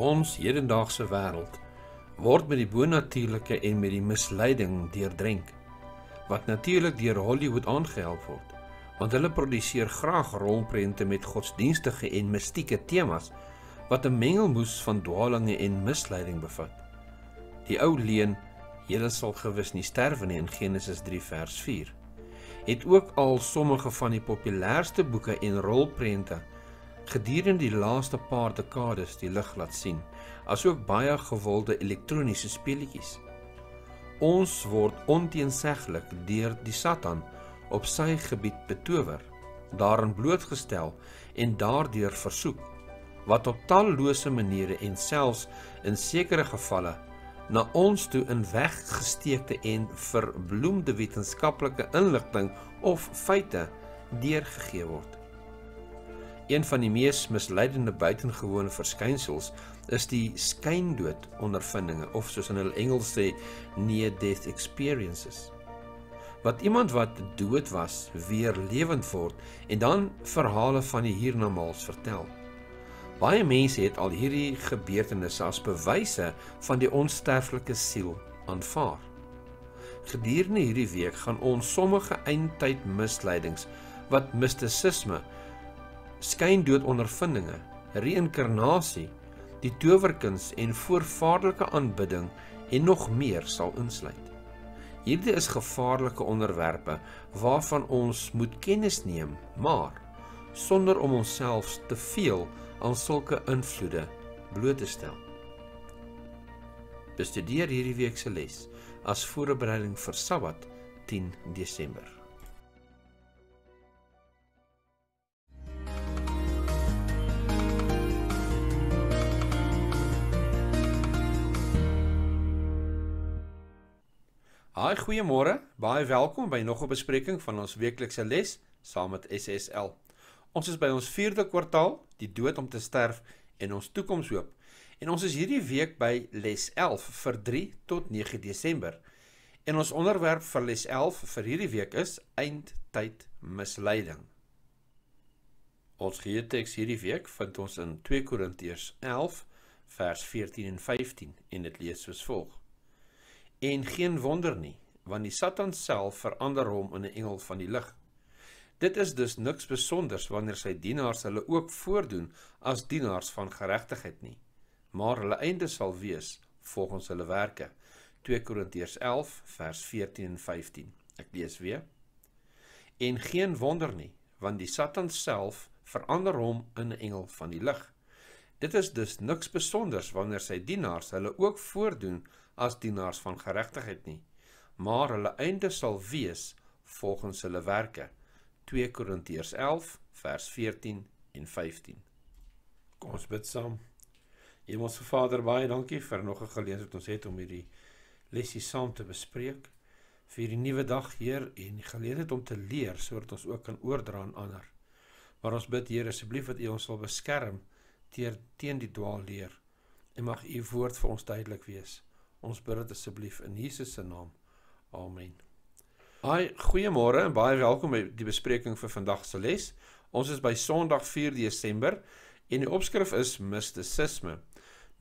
ons hedendaagse wêreld word met die bonatuurlike en met die misleiding deurdrink wat natuurlik deur Hollywood aangehelp word want hulle produseer graag rolprente met godsdienstige en mistieke temas wat 'n mengelmoes van dwaalinge en misleiding bevat die ou leen julle sal gewis nie sterwe nie in Genesis 3 vers 4 het ook al sommige van die populairste boeke en rolprente gedurende die laaste paar dekades die lig laat sien, asook baie gewilde elektroniese speletjies. Ons word onteenseglik deur die Satan op sy gebied betower, daarin blootgestel en daardeur versoek wat op tallose maniere en selfs in sekere gevalle na ons toe in weggesteekte en verbloemde wetenskaplike inligting of feite deurgegee word. Een van die mees misleidende buitengewone verskynsels is die skyndood ondervindinge of soos in hulle Engels sê near death experiences. Wat iemand wat dood was weer lewend word en dan verhale van die hiernamaals vertel. Baie mense het al hierdie gebeurtenisse as bewyse van die onsterflike siel aanvaar. Gedurende hierdie week gaan ons sommige eindtyd misleidings wat mistisisme skyndood ondervindinge, reïnkarnasie, die towerkuns en voorvaderlike aanbidding en nog meer sal insluit. Hierdie is gevaarlike onderwerpe waarvan ons moet kennis neem, maar sonder om onsself te veel aan sulke invloede bloot te stel. Bestudeer hierdie week se les as voorbereiding vir Sabbat 10 Desember. Haai, goeiemôre. Baie welkom by nog 'n bespreking van ons weeklikse les saam met SSL. Ons is by ons 4de kwartaal, die dood om te sterf en ons toekomshoop. En ons is hierdie week by les 11 vir 3 tot 9 Desember. En ons onderwerp vir les 11 vir hierdie week is eindtyd misleiding. Ons geheeteks hierdie week vind ons in 2 Korintiërs 11 vers 14 en 15 en dit lees soos volg: En geen wonder nie, want die Satan self verander hom in 'n engel van die lig. Dit is dus niks spesonders wanneer sy dienaars hulle ook voordoen as dienaars van geregtigheid nie, maar hulle einde sal wees volgens hulle werke. 2 Korintiërs 11 vers 14 en 15. Ek lees weer. En geen wonder nie, want die Satan self verander hom in 'n engel van die lig. Dit is dus niks spesonders wanneer sy dienaars hulle ook voordoen as dienaars van geregtigheid nie, maar hulle einde sal wees volgens hulle werke. 2 Korintiërs 11 vers 14 en 15. Kom ons bid saam. Hemelse Vader, baie dankie vir nog 'n geleentheid ons het om hierdie lesie saam te bespreek vir die nuwe dag, Heer, en die geleentheid om te leer sodat ons ook kan oordra aan ander. Maar ons bid, Here, asseblief dat U ons sal beskerm teer teen die dwaalleer en mag U woord vir ons duidelik wees. Ons bid dit asseblief in Jesus se naam. Amen. Ai, goeiemôre en baie welkom by die bespreking vir vandag se les. Ons is by Sondag 4 Desember en die opskrif is mistisisme.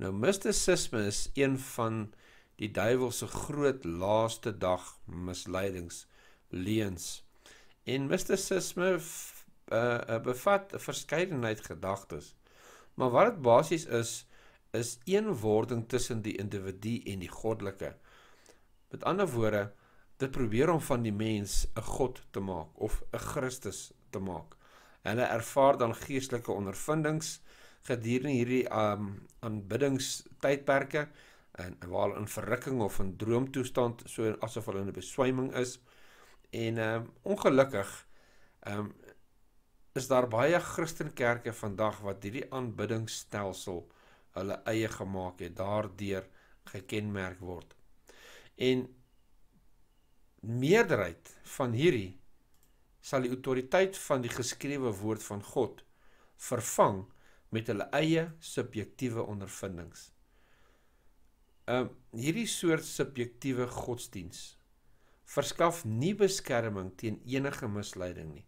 Nou mistisisme is een van die duiwel se groot laaste dag misleidings leuns. En mistisisme uh, eh, eh, bevat 'n verskeidenheid gedagtes. Maar wat dit basies is, is een wording tussen die individu en die goddelike. Met ander woorde, dit probeer om van die mens 'n god te maak of 'n Christus te maak. Hulle ervaar dan geestelike ondervindings gedurende hierdie um aanbiddingstydperke en waar in verrukking of in droomtoestand so asof hulle in 'n beswyming is. En um ongelukkig um is daar baie Christenkerke vandag wat hierdie aanbiddingsstelsel sal hulle eie gemaak het, daardeur gekenmerk word. En meerderheid van hierdie sal die autoriteit van die geskrewe woord van God vervang met hulle eie subjektiewe ondervindings. Ehm uh, hierdie soort subjektiewe godsdiens verskaf nie beskerming teen enige misleiding nie.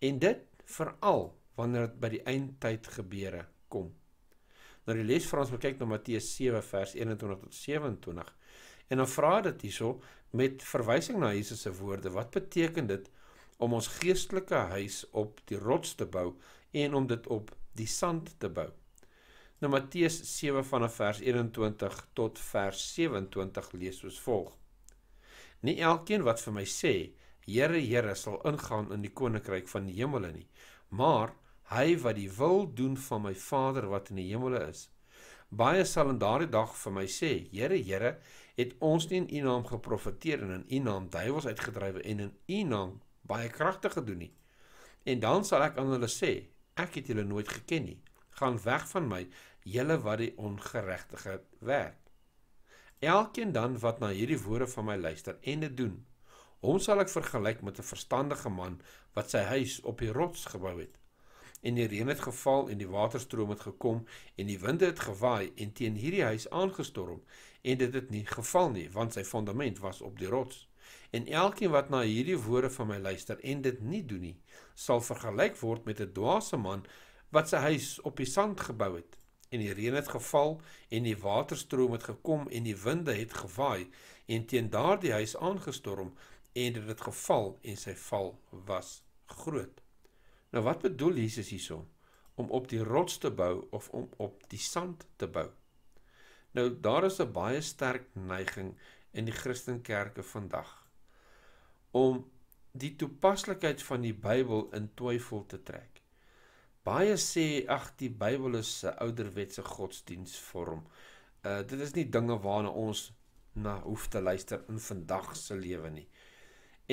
En dit veral wanneer dit by die eindtyd gebeure kom. Nou die les vra ons om kyk na Matteus 7 vers 21 tot 27. En dan vra dit hierso met verwysing na Jesus se woorde, wat beteken dit om ons geestelike huis op die rots te bou en om dit op die sand te bou? Nou Matteus 7 vanaf vers 21 tot vers 27 lees soos volg. Nie elkeen wat vir my sê, Here, Here, sal ingaan in die koninkryk van die hemele nie, maar hy wat die wil doen van my Vader wat in die hemele is. Baie sal in daardie dag vir my sê, Here, Here, het ons nie in U naam geprofeteer en in U naam duiwels uitgedryf en in U naam baie kragtig gedoen nie? En dan sal ek aan hulle sê, ek het julle nooit geken nie. Gaan weg van my, julle wat die ongeregtige werk. Elkeen dan wat na hierdie woorde van my luister en dit doen, hom sal ek vergelyk met 'n verstandige man wat sy huis op die rots gebou het en die reën het geval en die waterstroom het gekom en die winde het gewaai en teen hierdie huis aangestorm en dit het nie geval nie want sy fondament was op die rots en elkeen wat na hierdie woorde van my luister en dit nie doen nie sal vergelyk word met 'n dwaase man wat sy huis op die sand gebou het en die reën het geval en die waterstroom het gekom en die winde het gewaai en teen daardie huis aangestorm en dit het geval en sy val was groot Nou wat bedoel Jesus hierso? Om op die rots te bou of om op die sand te bou? Nou daar is 'n baie sterk neiging in die Christenkerke vandag om die toepaslikheid van die Bybel in twyfel te trek. Baie sê ag die Bybel is 'n ouderwetse godsdiensvorm. Uh dit is nie dinge waarna ons na hoef te luister in vandag se lewe nie.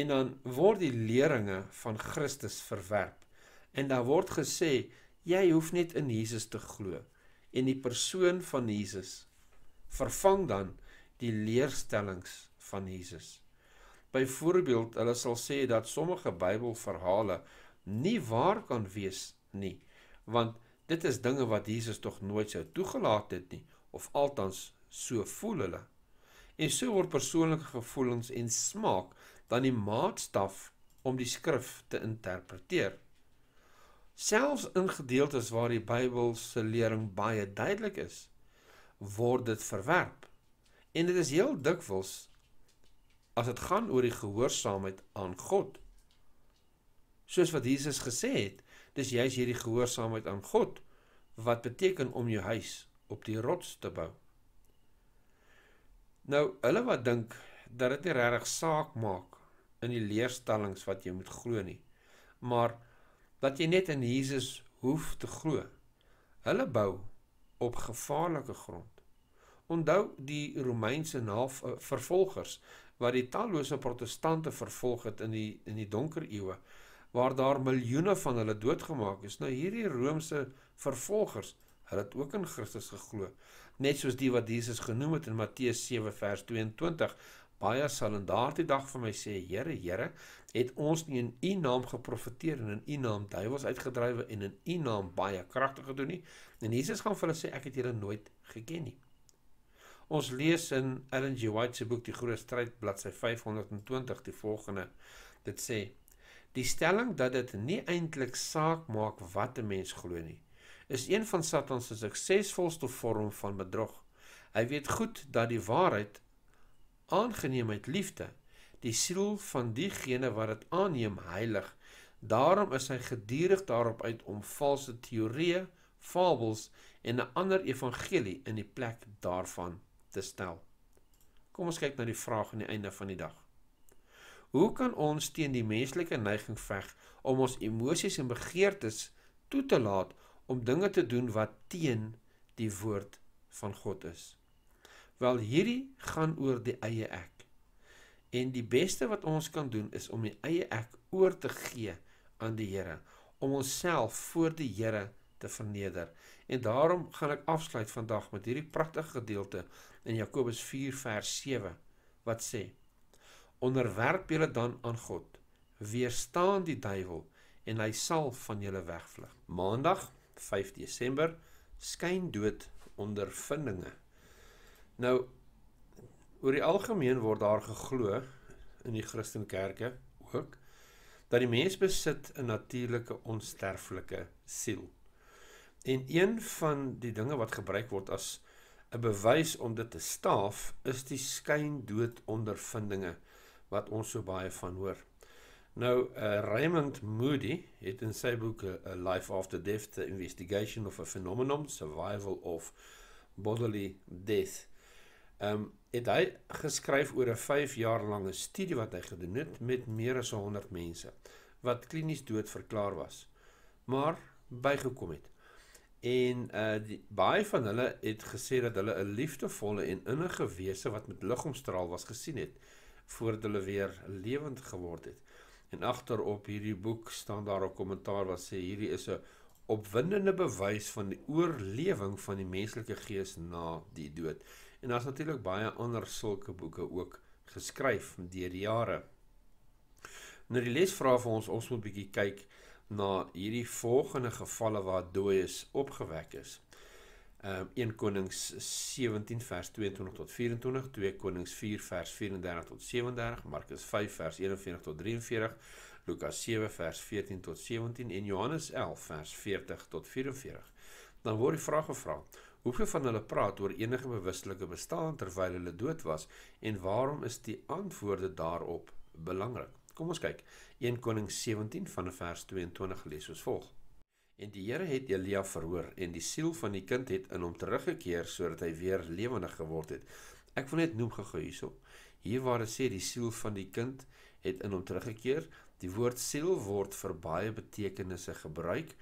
En dan word die leringe van Christus verwerp. En daar word gesê jy hoef net in Jesus te glo en die persoon van Jesus vervang dan die leerstellings van Jesus. Byvoorbeeld, hulle sal sê dat sommige Bybelverhale nie waar kan wees nie, want dit is dinge wat Jesus tog nooit sou toegelaat het nie, of althans so voel hulle. En so word persoonlike gevoelens en smaak dan die maatstaf om die skrif te interpreteer. Selfs in gedeeltes waar die Bybelse lering baie duidelik is, word dit verwerp. En dit is heel dikwels as dit gaan oor die gehoorsaamheid aan God. Soos wat Jesus gesê het, dis juis hierdie gehoorsaamheid aan God wat beteken om jou huis op die rots te bou. Nou, hulle wat dink dat dit nie regtig saak maak in die leerstellings wat jy moet glo nie, maar dat jy net in Jesus hoef te glo. Hulle bou op gevaarlike grond. Onthou die Romeinse naaf, eh, vervolgers wat die tallose protestante vervolg het in die in die donker eeue waar daar miljoene van hulle doodgemaak is. Nou hierdie Romeinse vervolgers, hulle het ook in Christus geglo, net soos die wat Jesus genoem het in Matteus 7 vers 22 Baie sal in daardie dag vir my sê, Here, Here, het ons nie in U naam geprofeteer en in U naam duiwels uitgedryf en in U naam baie kragtig gedoen nie? En Jesus gaan vir hulle sê, ek het julle nooit geken nie. Ons lees in Ellen G. White se boek Die Groot Stryd bladsy 520 die volgende. Dit sê: Die stelling dat dit nie eintlik saak maak wat 'n mens glo nie, is een van Satan se suksesvolste vorm van bedrog. Hy weet goed dat die waarheid aangeneemheid, liefde, die siel van diegene wat dit aanneem heilig. Daarom is hy gedurig daarop uit om valse teorieë, fabels en 'n ander evangelie in die plek daarvan te stel. Kom ons kyk na die vraag aan die einde van die dag. Hoe kan ons teen die menslike neiging veg om ons emosies en begeertes toe te laat om dinge te doen wat teen die woord van God is? Wel hierdie gaan oor die eie ek. En die beste wat ons kan doen is om die eie ek oor te gee aan die Here, om onsself voor die Here te verneder. En daarom gaan ek afsluit vandag met hierdie pragtige gedeelte in Jakobus 4 vers 7 wat sê: Onderwerp julle dan aan God. Weerstaan die duiwel en hy sal van julle wegvlug. Maandag 5 Desember skyn dood ondervindinge Nou oor die algemeen word daar geglo in die Christelike kerke ook dat die mens besit 'n natuurlike onsterflike siel. En een van die dinge wat gebruik word as 'n bewys om dit te staaf is die skyndood ondervindinge wat ons so baie van hoor. Nou uh, Raymond Moody het in sy boek uh, A Life After Death: The Investigation of a Phenomenon, Survival of Bodily Death ehm um, het hy geskryf oor 'n 5 jaar lange studie wat hy gedoen het met meer as 100 mense wat klinies dood verklaar was maar bygekom het. En uh die, baie van hulle het gesê dat hulle 'n liefdevolle en innige wese wat met ligomstraal was gesien het voordat hulle weer lewend geword het. En agterop hierdie boek staan daar 'n kommentaar wat sê hierdie is 'n opwindende bewys van die oorlewing van die menslike gees na die dood. En daar's natuurlik baie ander sulke boeke ook geskryf deur die jare. Nou die les vra vir ons ons moet bietjie kyk na hierdie volgende gevalle waar dooies opgewek is. Ehm um, 1 Konings 17 vers 22 tot 24, 2 Konings 4 vers 34 tot 37, Markus 5 vers 41 tot 43, Lukas 7 vers 14 tot 17 en Johannes 11 vers 40 tot 44. Dan word die vraag gevra: Hoeveel van hulle praat oor enige bewustelike bestaan terwyl hulle dood was en waarom is die antwoorde daarop belangrik? Kom ons kyk. 1 Koning 17 van vers 22 lees soos volg: En die Here het Elia verhoor en die siel van die kind het in hom teruggekeer sodat hy weer lewendig geword het. Ek wil net noem gou hierso. Hier waar dit sê die siel van die kind het in hom teruggekeer, die woord siel word vir baie betekenisse gebruik,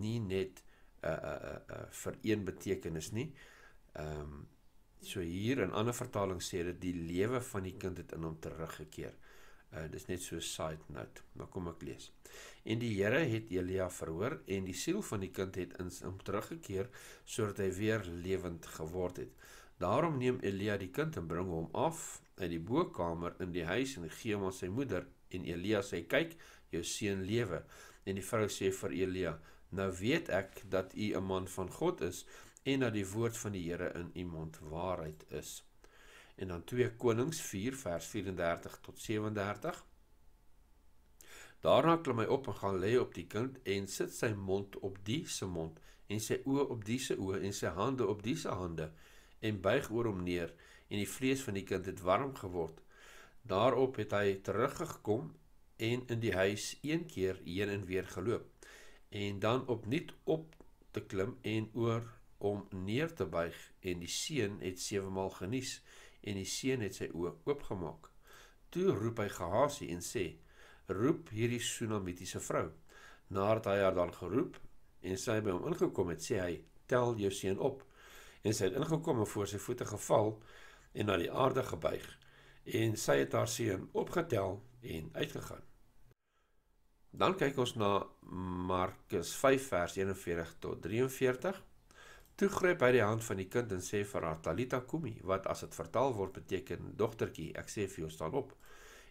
nie net Eh, eh, eh, vir een betekenis nie. Ehm um, so hier in ander vertalings sê dit die lewe van die kind het in hom teruggekeer. Uh, dit is net so side note, maar kom ek lees. En die Here het Elia verhoor en die siel van die kind het in hom teruggekeer sodat hy weer lewend geword het. Daarom neem Elia die kind en bring hom af uit die bokamer in die huis en gee hom aan sy moeder en Elia sê kyk, jou seun lewe. En die vrou sê vir Elia, Nou weet ek dat u 'n man van God is en dat die woord van die Here in u mond waarheid is. En dan 2 Konings 4 vers 34 tot 37. Daarna klim hy op en gaan lê op die kind en sit sy mond op die se mond en sy oë op die se oë en sy hande op die se hande en buig oor hom neer en die vlees van die kind het warm geword. Daarop het hy teruggekom en in die huis een keer heen en weer geloop en dan opnuut op te klim en oor om neer te buig en die seun het sewe maal genies en die seun het sy oë oopgemaak. Toe roep hy Gehasie en sê: "Roep hierdie Sunamitiese vrou." Nadat hy haar dan geroep en sy by hom ingekom het, sê hy: "Tel jou seun op." En sy het ingekom en voor sy voete geval en na die aarde gebuig en sy het haar seun opgetel en uitgegaan. Dan kyk ons na Markus 5 vers 41 tot 43. Toe gryp hy die hand van die kind en sê vir haar Talita kumi, wat as dit vertaal word beteken dogtertjie, ek sê vir jou staan op.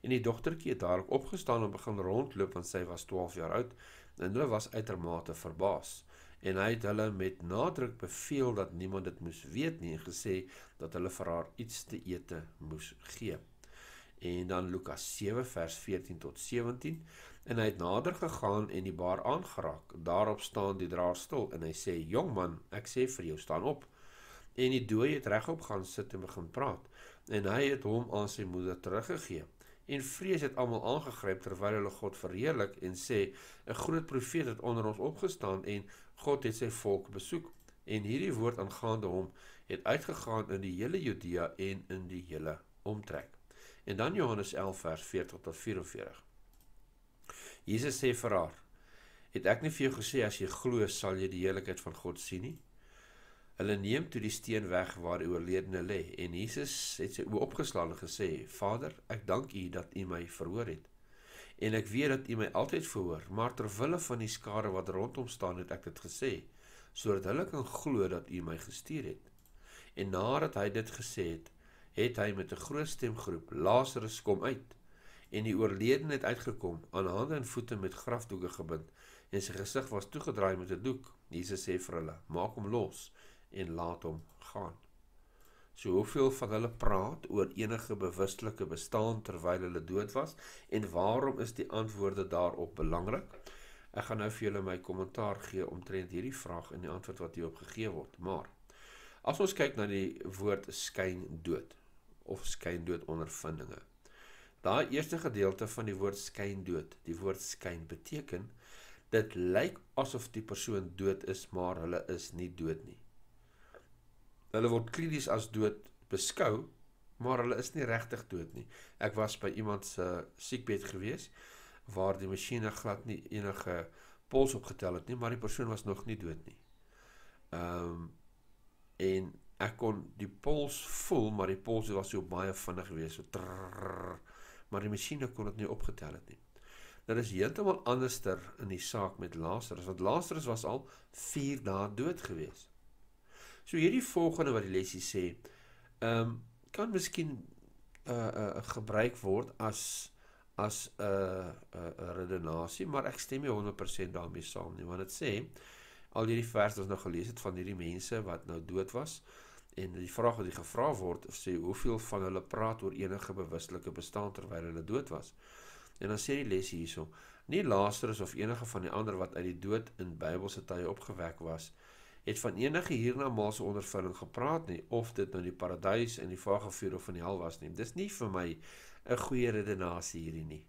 En die dogtertjie het daarop opgestaan en begin rondloop want sy was 12 jaar oud en hulle was uitermate verbaas. En hy het hulle met nadruk beveel dat niemand dit moes weet nie en gesê dat hulle vir haar iets te ete moes gee. En dan Lukas 7 vers 14 tot 17 en hy het nader gegaan en die baar aangeraak. Daarop staan die draer stil en hy sê: "Jong man, ek sê vir jou, staan op." En die dooie het regop gaan sit en begin praat. En hy het hom aan sy moeder teruggegee. En vrees het almal aangegryp terwyl hulle God verheerlik en sê: "’n Groot profeet het onder ons opgestaan en God het sy volk besoek." En hierdie woord aangaande hom het uitgegaan in die hele Judea en in die hele omtrek. En dan Johannes 11 vers 40 tot 44. Jesus sê vir haar: "Het ek nie vir jou gesê as jy glo, sal jy die heiligheid van God sien nie?" Hulle neem toe die steen weg waar die oorledene lê en Jesus het sy oë opgeslaan en gesê: "Vader, ek dank U dat U my verhoor het. En ek weet dat U my altyd verhoor, maar ter wille van die skare wat rondom staan het ek dit gesê, sodat hulle kan glo dat U my gestuur het." En nadat hy dit gesê het, het hy met 'n groot stem geroep: "Lazarus, kom uit!" en die oorledene het uitgekom aan hande en voete met grafdoeke gebind en sy gesig was toegedraai met 'n doek. Jesus sê vir hulle: "Maak hom los en laat hom gaan." So hoeveel van hulle praat oor enige bewustelike bestaan terwyl hulle dood was en waarom is die antwoorde daarop belangrik? Ek gaan nou vir julle my kommentaar gee omtrent hierdie vraag en die antwoord wat hierop gegee word. Maar as ons kyk na die woord skyn dood of skyn dood ondervindinge. Daai eerste gedeelte van die woord skyn dood. Die woord skyn beteken dit lyk asof die persoon dood is, maar hulle is nie dood nie. Hulle word klinies as dood beskou, maar hulle is nie regtig dood nie. Ek was by iemand se siekbed gewees waar die masjiene glad nie enige pols opgetel het nie, maar die persoon was nog nie dood nie. Ehm um, en ek kon die pols voel, maar die pols was so baie vinnig geweest, so trrr, maar die masjiene kon dit nie opgetel het nie. Dit is heeltemal anderster in die saak met Lazarus, want Lazarus was al 4 dae dood gewees. So hierdie volgende wat die lesie sê, ehm um, kan miskien 'n uh, eh, 'n uh, eh, gebruik word as as 'n uh, eh, 'n uh, uh, redenasie, maar ek stem nie 100% daarmee saam nie, want dit sê al hierdie vers wat ons nou gelees het van hierdie mense wat nou dood was, En die vraag wat gevra word, sê hoeveel van hulle praat oor enige bewustelike bestaan terwyl hulle dood was. En dan sê die les hierso: Nie Lazarus of enige van die ander wat uit die dood in Bybelse tye opgewek was, het van enige hiernamaalse ondervinding gepraat nie, of dit nou die paradys en die vage vuur of van die hel was nie. Dis nie vir my 'n goeie redenasie hierdie nie.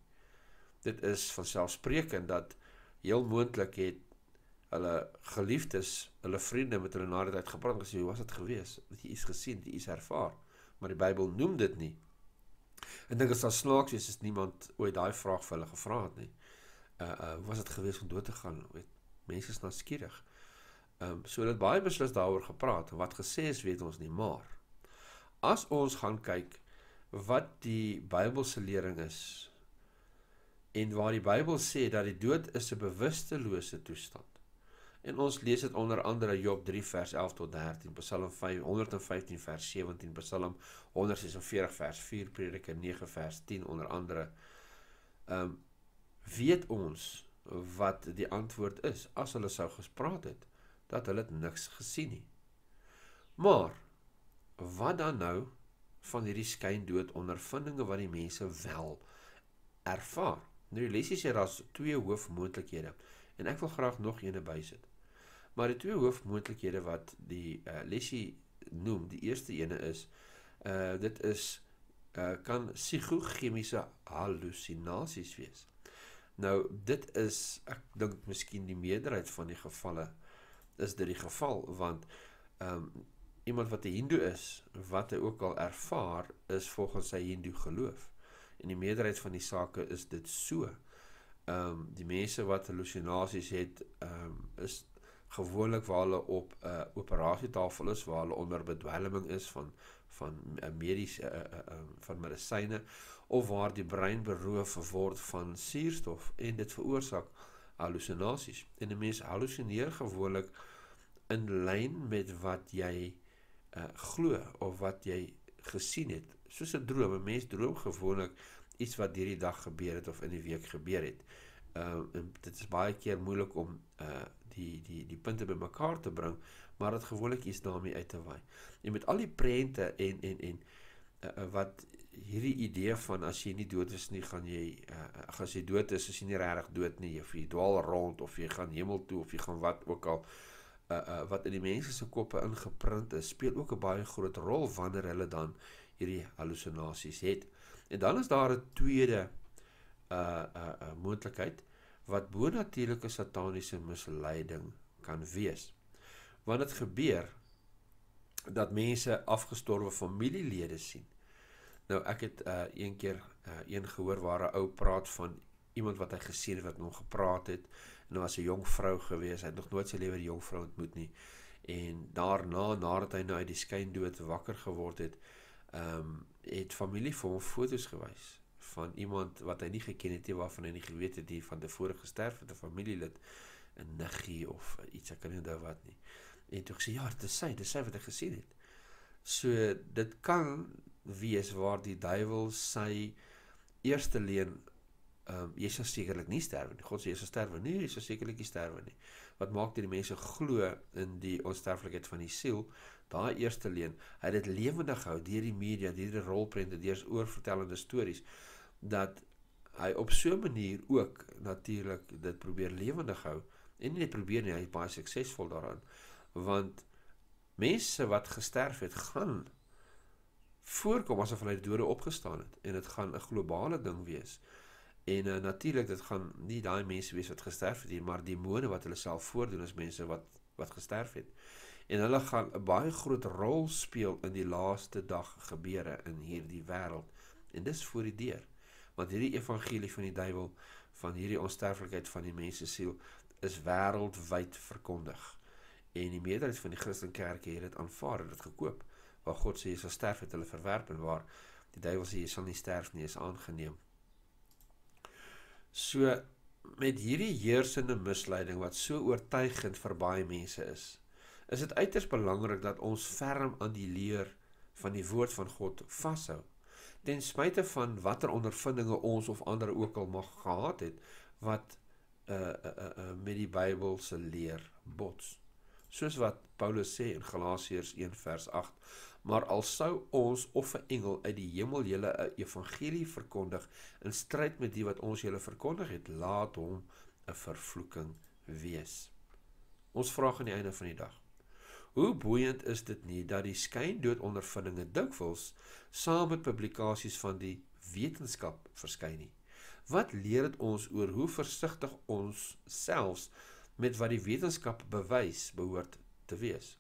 Dit is van selfspreekend dat heel moontlik het hulle geliefdes, hulle vriende met hulle na die tyd gepraat en gesê, "Hoe was dit gewees? Het jy iets gesien? Het jy iets ervaar?" Maar die Bybel noem dit nie. En dink as daar snaaks is, is niemand ooit daai vraag vir hulle gevra het nie. Uh uh, hoe was dit gewees om dood te gaan? Weet, mense is nou skieurig. Ehm um, so dit baie beslis daaroor gepraat en wat gesê is, weet ons nie, maar as ons gaan kyk wat die Bybelse lering is en waar die Bybel sê dat die dood is 'n bewusstellose toestand En ons lees dit onder andere Job 3 vers 11 tot 13, Psalm 515 vers 17, Psalm 146 vers 4, Prediker 9 vers 10 onder andere. Ehm um, weet ons wat die antwoord is as hulle sou gespreek het dat hulle niks gesien nie. Maar wat dan nou van hierdie skyndood ondervindinge wat die mense wel ervaar? Nou die lesie sê daar's twee hoofmoontlikhede en ek wil graag nog eene bysit. Maar die twee hoofmoontlikhede wat die uh, eh, lesie noem, die eerste ene is uh dit is uh kan psigogemiese hallusinasies wees. Nou dit is ek dink miskien die meerderheid van die gevalle is dit die geval want um iemand wat 'n hindoe is, wat hy ook al ervaar is volgens sy hindoe geloof. En die meerderheid van die sake is dit so. Um die mense wat hallusinasies het, um is gewoonlik waar hulle op 'n uh, eh, operasietafel is waar hulle onder bedwelming is van van 'n uh, eh, mediese uh, uh, eh, uh, ehm, van medisyne of waar die brein beroof word van suurstof en dit veroorsaak hallusinasies. En 'n mens hallusineer gewoonlik in lyn met wat jy uh, glo of wat jy gesien het. Soos 'n droom, 'n mens droom gewoonlik iets wat hierdie dag gebeur het of in die week gebeur het. Ehm uh, dit is baie keer moeilik om uh, die die die punte bymekaar te bring, maar dit gewoonlik iets daarmee uit te waai. Jy met al die prente en en en uh, wat hierdie idee van as jy nie dood is nie, gaan jy uh, as jy dood is, is jy nie regtig dood nie, jy dwaal rond of jy gaan hemel toe of jy gaan wat ook al Uh, uh, wat in die mense se koppe ingeprint is, speel ook 'n baie groot rol wanneer hulle dan hierdie hallusinasies het. En dan is daar 'n tweede uh uh, uh moontlikheid uh wat bonatuurlike sataniese misleiding kan wees. Want dit gebeur dat mense afgestorwe familielede sien. Nou ek het uh, een keer uh, een gehoor waar 'n ou praat van iemand wat hy gesien het wat met hom gepraat het en hy was 'n jong vrou gewees. Hy het nog nooit sy lewe 'n jong vrou ontmoet nie. En daarna, nadat hy nou uit die skyn dood wakker geword het, ehm um, het familie vir hom foto's gewys van iemand wat hy nie geken het nie waarvan hy nie geweet het die van tevore gesterf het 'n familielid 'n niggie of iets ek kan nie onthou wat nie en toe ek sê ja dit is sy dit is sy wat ek gesien het so dit kan wees waar die duiwel sy eerste leen ehm um, Jesus sekerlik nie sterwe nie God sê Jesus sterwe nie Jesus sekerlik nie sterwe nie wat maak dit die mense glo in die onsterflikheid van die siel daai eerste leen hy het dit lewendig gehou deur die media deur die rolprente deur oorvertellende stories dat hy op so 'n manier ook natuurlik dit probeer lewendig hou en nie probeer nie hy is baie suksesvol daaraan want mense wat gesterf het gaan voorkom asof hulle uit die dode opgestaan het en dit gaan 'n globale ding wees en uh, eh, natuurlik dit gaan nie daai mense wees wat gesterf het hier maar demone wat hulle self voordoen as mense wat wat gesterf het en hulle gaan 'n baie groot rol speel in die laaste dag gebeure in hierdie wêreld en dis voor die deur want hierdie evangelie van die duiwel van hierdie onsterflikheid van die mens se siel is wêreldwyd verkondig en die meerderheid van die Christelike kerke het dit aanvaar en dit gekoop waar God sê jy sal sterf het hulle verwerp en waar die duiwel sê jy sal nie sterf nie is aangeneem so met hierdie heersende misleiding wat so oortuigend vir baie mense is is dit uiters belangrik dat ons ferm aan die leer van die woord van God vashou ten spyte van watter ondervindinge ons of ander ook al mag gehad het wat uh uh uh, uh met die Bybel se leer bots. Soos wat Paulus sê in Galasiërs 1:8, maar al sou ons of 'n engel uit die hemel julle 'n evangelie verkondig in stryd met die wat ons julle verkondig het, laat hom 'n vervloeking wees. Ons vraag aan die einde van die dag. Hoe boeiend is dit nie dat die skyndoodondervindinge dikwels saam met publikasies van die wetenskap verskyn nie. Wat leer dit ons oor hoe versigtig ons selfs met wat die wetenskap bewys behoort te wees?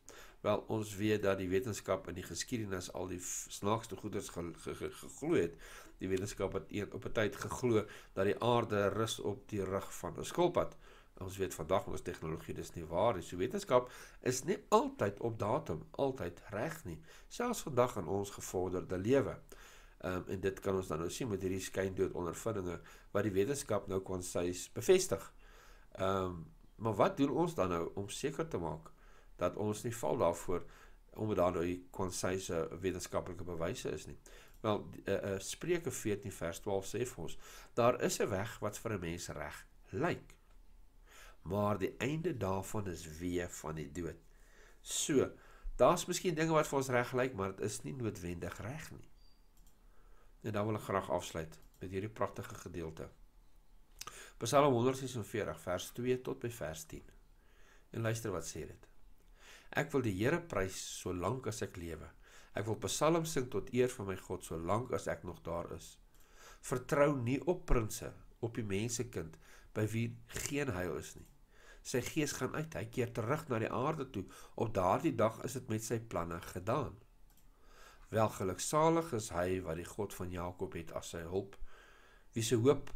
Wel, ons weet dat die wetenskap in die geskiedenis al die snaakste goeders ge ge ge geglo het. Die wetenskap het op 'n tyd geglo dat die aarde rus op die rug van 'n skulpad ons weet vandag ons tegnologie dis nie waar nie. So wetenskap is nie altyd op datum, altyd reg nie, selfs vandag in ons gevorderde lewe. Ehm um, en dit kan ons dan nou sien met hierdie skyndood ondervindinge wat die wetenskap nou kon sê bevestig. Ehm um, maar wat doen ons dan nou om seker te maak dat ons nie val daarvoor om daardie nou konsise wetenskaplike bewyse is nie. Wel eh uh, uh, Spreuke 14 vers 12 sê vir ons daar is 'n weg wat vir 'n mens reg lyk. Like maar die einde daarvan is weer van die dood. So, daar's miskien dinge wat vir ons reg lyk, maar dit is nie noodwendig reg nie. En dan wil ek graag afsluit met hierdie pragtige gedeelte. Psalm 146 vers 2 tot by vers 10. En luister wat sê dit. Ek wil die Here prys solank as ek lewe. Ek wil psalms sing tot eer van my God solank as ek nog daar is. Vertrou nie op prinses, op die mense kind by wie geen heil is nie sy gees gaan uit. Hy keer terug na die aarde toe. Op daardie dag is dit met sy planne gedaan. Wel gelukkig is hy wat die God van Jakob het as sy hulp, wie se hoop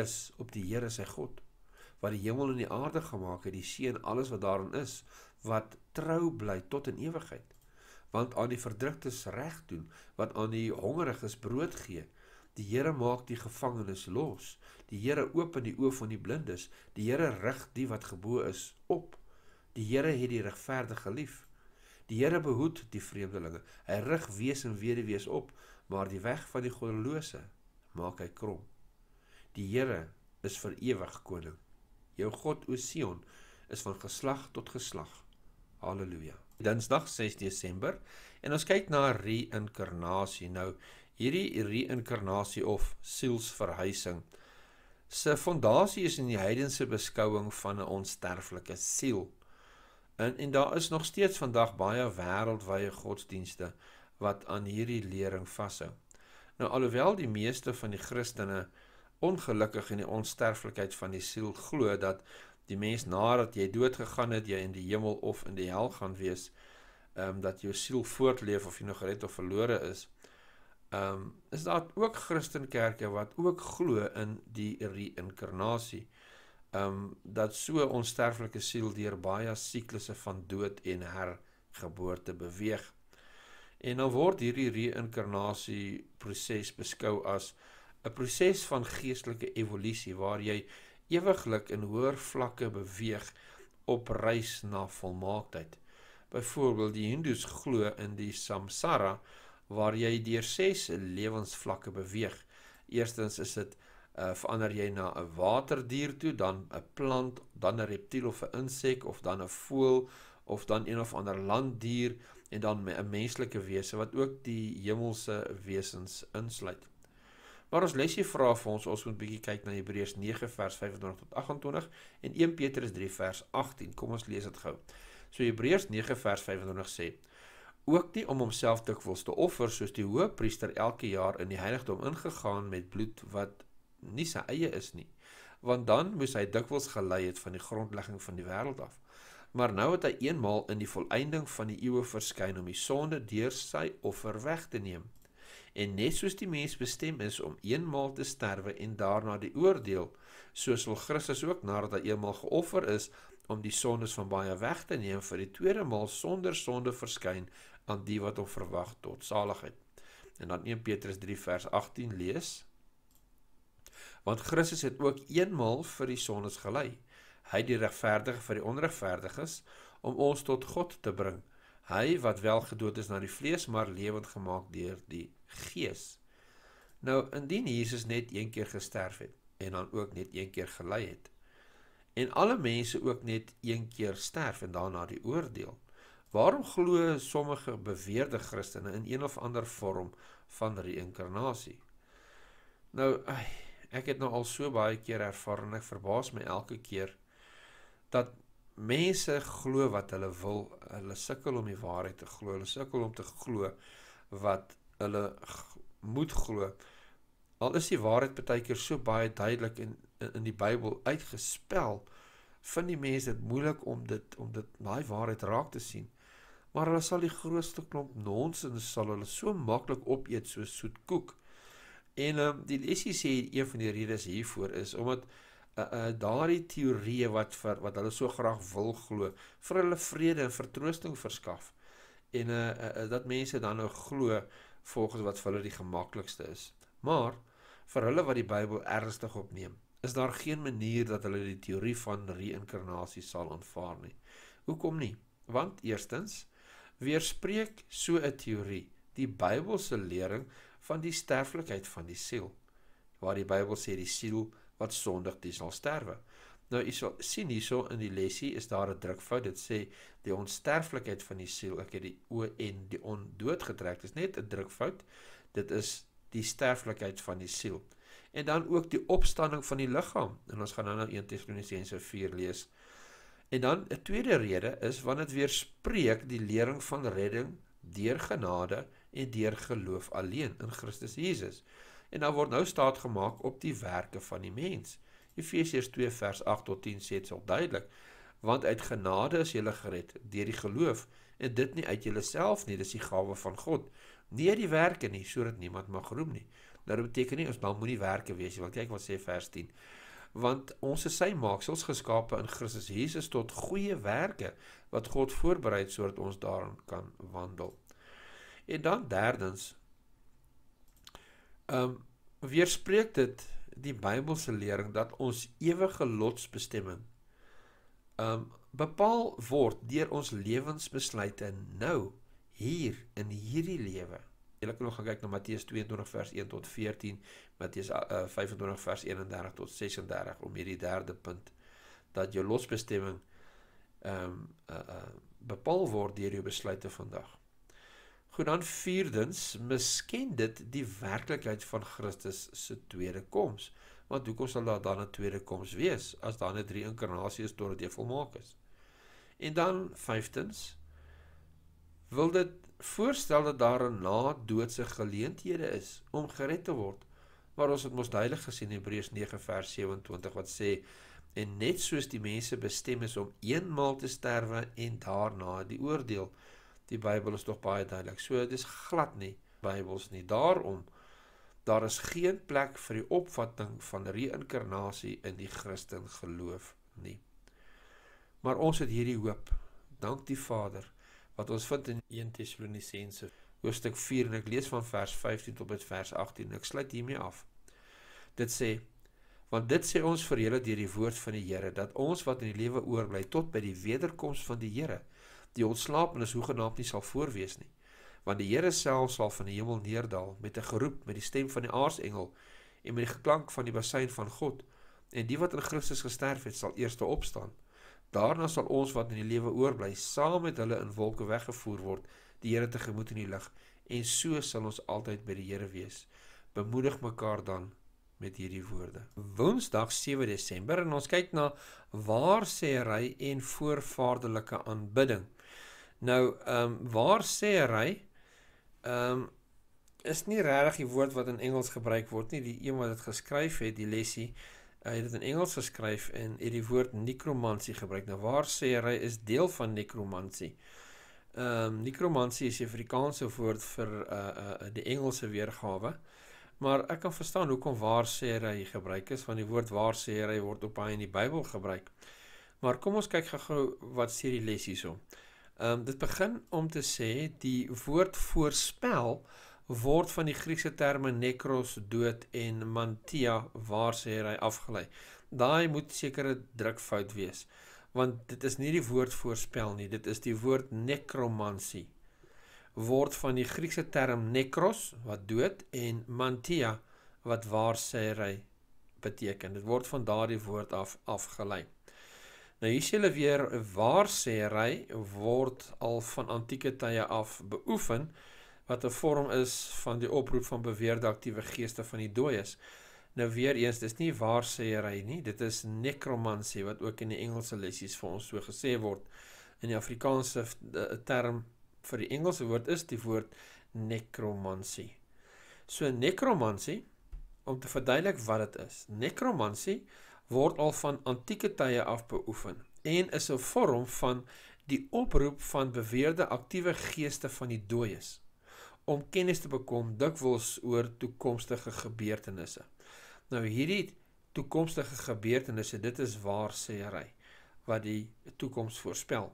is op die Here sy God, wat die hemel en die aarde gemaak het, die see en alles wat daarin is, wat trou bly tot in ewigheid. Want aan die verdruktes reg doen, wat aan die hongeriges brood gee, die Here maak die gevangenes los, Die Here open die oë van die blindes. Die Here rig die wat gebo is op. Die Here het die regverdige lief. Die Here behoed die vreemdelinge. Hy rig wese en weduwees op, maar die weg van die goddelose maak hy krom. Die Here is vir ewig koning. Jou God o Sion is van geslag tot geslag. Halleluja. Dinsdag 6 Desember en ons kyk na reïnkarnasie. Nou hierdie reïnkarnasie of sielsverhuising se fondasie is in die heidense beskouing van 'n onsterflike siel. En en daar is nog steeds vandag baie wêreldwye godsdienste wat aan hierdie lering vashou. Nou alhoewel die meeste van die Christene ongelukkig in die onsterflikheid van die siel glo dat die mens nadat jy dood gegaan het, jy in die hemel of in die hel gaan wees, ehm um, dat jou siel voortleef of jy nog gered of verlore is, ehm um, is daar ook Christenkerke wat ook glo in die reïnkarnasie. Ehm um, dat so ons sterflike siel deur baie siklusse van dood en hergeboorte beweeg. En dan word hierdie reïnkarnasie proses beskou as 'n proses van geestelike evolusie waar jy ewiglik in hoër vlakke beweeg op reis na volmaaktheid. Byvoorbeeld die Hindus glo in die samsara, waar jy deur 6 lewensvlakke beweeg. Eerstens is dit uh, eh, verander jy na 'n waterdier toe, dan 'n plant, dan 'n reptiel of 'n insek of dan 'n voël of dan een of ander landdier en dan 'n menslike wese wat ook die hemelse wesens insluit. Maar ons lesie vra vir ons ons moet bietjie kyk na Hebreërs 9 vers 25 tot 28 en 1 Petrus 3 vers 18. Kom ons lees dit gou. So Hebreërs 9 vers 25 sê: ook nie om homself dikwels te offer soos die hoëpriester elke jaar in die heiligdom ingegaan met bloed wat nie sy eie is nie want dan moes hy dikwels gelei het van die grondlegging van die wêreld af maar nou het hy eenmaal in die volëinding van die eeue verskyn om die sonde deur sy offer weg te neem en net soos die mens bestem is om eenmaal te sterwe en daarna die oordeel so sal Christus ook nadat hy eenmaal geoffer is om die sondes van baie weg te neem vir die tweede maal sonder sonde verskyn aan die wat hom verwag tot saligheid. En dan 1 Petrus 3 vers 18 lees: Want Christus het ook eenmal vir die sondes gely. Hy die regverdige vir die onregverdiges om ons tot God te bring. Hy wat wel gedood is na die vlees maar lewend gemaak deur die Gees. Nou indien Jesus net een keer gesterf het en dan ook net een keer gely het, en alle mense ook net een keer sterf en daarna die oordeel. Waarom glo sommige beweerde Christene in een of ander vorm van reïnkarnasie? Nou, ek het nou al so baie keer ervaar en ek verbaas my elke keer dat mense glo wat hulle wil. Hulle sukkel om die waarheid te glo. Hulle sukkel om te glo wat hulle moet glo. Al is die waarheid baie keer so baie duidelik en in die Bybel uitgespel vind die mense dit moeilik om dit om dit daai waarheid raak te sien. Maar hulle sal die grootste klomp nonsens sal hulle so maklik opeet so soet koek. En um, die lesie sê een van die redes hiervoor is omdat uh, uh, daardie teorieë wat vir wat hulle so graag wil glo vir hulle vrede en vertroosting verskaf. En uh, uh, uh, dat mense dan nou glo volgens wat vir hulle die gemaklikste is. Maar vir hulle wat die Bybel ernstig opneem, is daar geen manier dat hulle die teorie van reïnkarnasie sal aanvaar nie. Hoekom nie? Want eerstens weerspreek so 'n teorie die Bybelse lering van die sterflikheid van die siel, waar die Bybel sê die siel wat sondig is, sal sterwe. Nou is al sien hierso in die lesie is daar 'n drukfout. Dit sê die onsterflikheid van die siel, ek het die O en die ondood getrek. Dit is net 'n drukfout. Dit is die sterflikheid van die siel en dan ook die opstanding van die liggaam. En ons gaan dan nou 1 Tessalonisense 4 lees. En dan 'n tweede rede is want dit weerspreek die lering van redding deur genade en deur geloof alleen in Christus Jesus. En dan word nou staat gemaak op die werke van die mens. Efesiërs 2 vers 8 tot 10 sê dit so duidelik want uit genade is julle gered deur die geloof en dit nie uit julleself nie dis die gawe van God nie uit die werke nie sodat niemand mag roem nie Nou dit beteken nie ons bang moenie werke wees nie, want kyk wat sê vers 10 want ons is sy maaksels geskape in Christus Jesus tot goeie werke wat God voorberei het sodat ons daarin kan wandel. En dan derdens ehm um, weerspreek dit die Bybelse lering dat ons ewige lotsbestemming ehm um, bepaal word deur ons lewensbesluite nou hier in hierdie lewe. Julle kan ook gaan kyk na Matteus 22 vers 1 tot 14, Matteus uh, eh, 25 eh, vers 31 tot 36 om hierdie derde punt dat jou losbestemming ehm um, uh, uh, bepaal word deur jou besluite vandag. Goed dan vierdens, misken dit die werklikheid van Christus se tweede koms. Want hoekom sal daar dan 'n tweede koms wees as daar net drie inkarnasies totdat jy volmaak is? En dan vyftens, wil dit voorstel dat daar 'n na doodse geleenthede is om gered te word. Maar ons het mos duidelik gesien in Hebreërs 9:27 wat sê en net soos die mense bestem is om eenmaal te sterwe en daarna die oordeel. Die Bybel is tog baie duidelik. So dis glad nie Bybels nie daarom. Daar is geen plek vir die opvatting van reïnkarnasie in die Christen geloof nie. Maar ons het hierdie hoop. Dank die Vader wat ons vind in 1 Tessalonisense hoofstuk 4 en ek lees van vers 15 tot met vers 18 en ek sluit hiermee af. Dit sê want dit sê ons vir julle deur die woord van die Here dat ons wat in die lewe oorbly tot by die wederkoms van die Here die ontslaapenes hoegenaamd nie sal voorwees nie want die Here self sal van die hemel neerdal met 'n geroep met die stem van die aardsengel en met die geklank van die basuin van God en die wat in Christus gesterf het sal eerste opstaan Daarna sal ons wat in die lewe oorbly, saam met hulle in wolke weggevoer word, die Here tegemoet in die lig, en so sal ons altyd by die Here wees. Bemoedig mekaar dan met hierdie woorde. Woensdag 7 Desember en ons kyk na waar sê hy en voorvaardelike aanbidding. Nou, ehm um, waar sê hy? Ehm um, is nie regtig die woord wat in Engels gebruik word nie, die een wat dit geskryf het, die lesie Hy het dit in Engels geskryf en het die woord nekromansie gebruik. Nou waar sê hy is deel van nekromansie? Ehm um, nekromansie is 'n Afrikaanse woord vir uh uh die Engelse weergawe. Maar ek kan verstaan hoekom waar sê hy gebruik is want die woord waar sê hy word op baie in die Bybel gebruik. Maar kom ons kyk gou-gou wat sê die les hierso. Ehm um, dit begin om te sê die woord voorspel word van die Griekse terme nekros dood en mantia waar sê hy afgelei. Daai moet sekere drukfout wees want dit is nie die woord voorspel nie, dit is die woord nekromansie. Word van die Griekse term nekros wat dood en mantia wat waar sê hy beteken. Dit word van daardie woord af afgelei. Nou hier sê hulle weer waar sê hy word al van antieke tye af beoefen wat 'n vorm is van die oproep van beweerde aktiewe geeste van die dooies. Nou weer eens, dis nie waar sê hy nie, dit is nekromansie wat ook in die Engelse lessies vir ons so gesê word. In die Afrikaanse eh, term vir die Engelse woord is die woord nekromansie. So nekromansie om te verduidelik wat dit is. Nekromansie word al van antieke tye af beoefen en is 'n vorm van die oproep van beweerde aktiewe geeste van die dooies om kennis te bekom dikwels oor toekomstige gebeurtenisse. Nou hierdie toekomstige gebeurtenisse, dit is waar sê hy wat die toekoms voorspel.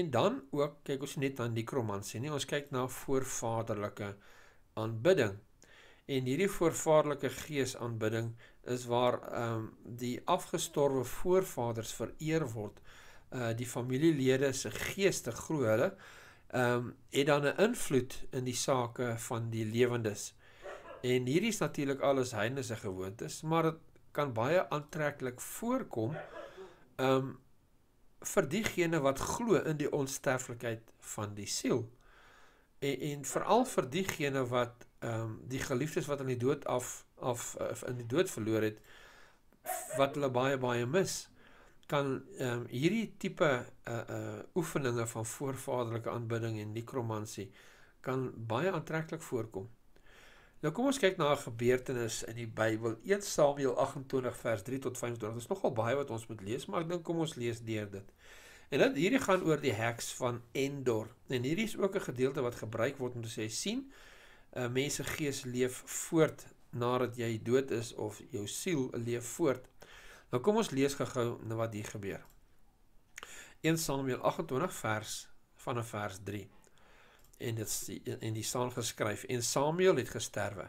En dan ook kyk ons net aan die kromansie, nee, ons kyk na voorvaderlike aanbidding. En hierdie voorvaderlike gees aanbidding is waar ehm um, die afgestorwe voorvaders vereer word, uh die familielede se geeste groei hulle, ehm um, het dan 'n invloed in die sake van die lewendes. En hier is natuurlik alles heidense gewoontes, maar dit kan baie aantreklik voorkom ehm um, vir diegene wat glo in die onsterflikheid van die siel. En en veral vir diegene wat ehm um, die geliefdes wat aan die dood af af eh, in die dood verloor het wat hulle baie baie mis kan ehm um, hierdie tipe uh uh oefeninge van voorvaderlike aanbidding en nekromansie kan baie aantreklik voorkom. Nou kom ons kyk na 'n gebeurtenis in die Bybel, 1 Samuel 28 vers 3 tot 25. Dit is nogal baie wat ons moet lees, maar ek dink kom ons lees deur dit. En dit hierdie gaan oor die heks van Endor. En hierdie is ook 'n gedeelte wat gebruik word om te sê sien, 'n uh, eh, mens se gees leef voort nadat jy dood is of jou siel leef voort. Nou kom ons lees gou-gou nou wat hier gebeur. 1 Samuel 28 vers van 'n vers 3. En dit in die staan geskryf en Samuel het gesterwe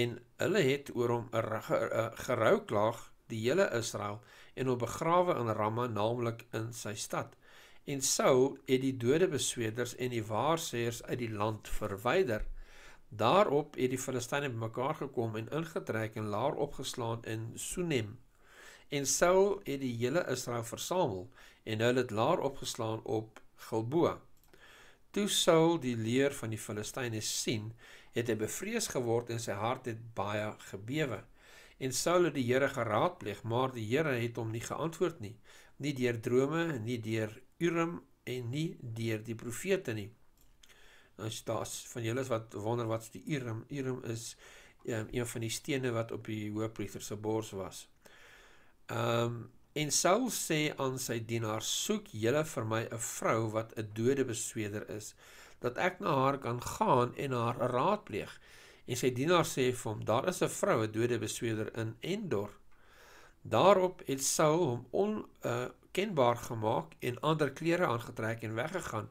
en hulle het oor hom 'n eh, gerou klaag die hele Israel en hom begrawe in Ramma naamlik in sy stad. En Saul het die dode besweders en die waarseers uit die land verwyder. Daarop het die Filistyne bymekaar gekom en ingetrek en laer opgeslaan in Sunem en Saul het die hele Israel versamel en hulle het laer opgeslaan op Gilboa. Toe Saul die leer van die Filistyne sien, het hy bevrees geword en sy hart het baie gebewe. En Saul het die Here geraadpleeg, maar die Here het hom nie geantwoord nie, nie deur drome, nie deur Urim en nie deur die profete nie. Ons staas van julle wat wonder wat's die Urim? Urim is ehm, een van die stene wat op die hoofpriester se bors was. Ehm um, en Saul sê aan sy dienaar: "Soek julle vir my 'n vrou wat 'n dode besweder is, dat ek na haar kan gaan en haar raadpleeg." En sy dienaar sê vir hom: "Daar is 'n vrou, 'n dode besweder in Endor." Daarop het Saul hom onkenbaar uh, gemaak en ander klere aangetrek en weggegaan,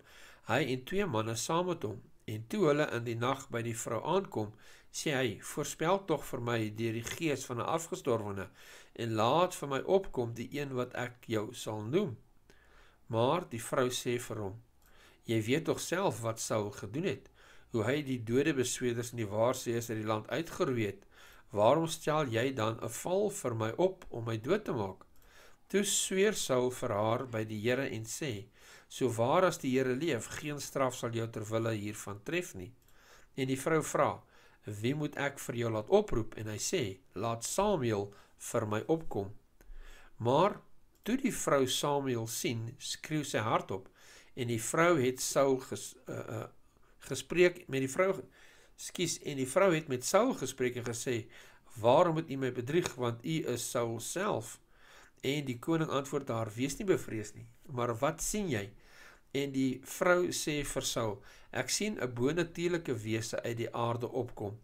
hy en twee manne saam met hom. En toe hulle in die nag by die vrou aankom, sê hy: "Voorspel tog vir my deur die gees van 'n afgestorwene en laat vir my opkom die een wat ek jou sal noem. Maar die vrou sê vir hom: Jy weet tog self wat Saul gedoen het, hoe hy die dode besweders in die waarsees uit die land uitgeroei het. Waarom stel jy dan 'n val vir my op om my dood te maak? Toe sweer Saul vir haar by die Here en sê: So waar as die Here leef, geen straf sal jou terwille hiervan tref nie. En die vrou vra: Wie moet ek vir jou laat oproep? En hy sê: Laat Samuel vir my opkom. Maar toe die vrou Samuel sien, skreeu sy hardop en die vrou het Saul ges, uh, uh, gespreek met die vrou skus en die vrou het met Saul gespreek en gesê: "Waarom het u my bedrieg want u is Saul self?" En die koning antwoord haar: "Wees nie bevrees nie, maar wat sien jy?" En die vrou sê vir Saul: "Ek sien 'n bonatuurlike wese uit die aarde opkom."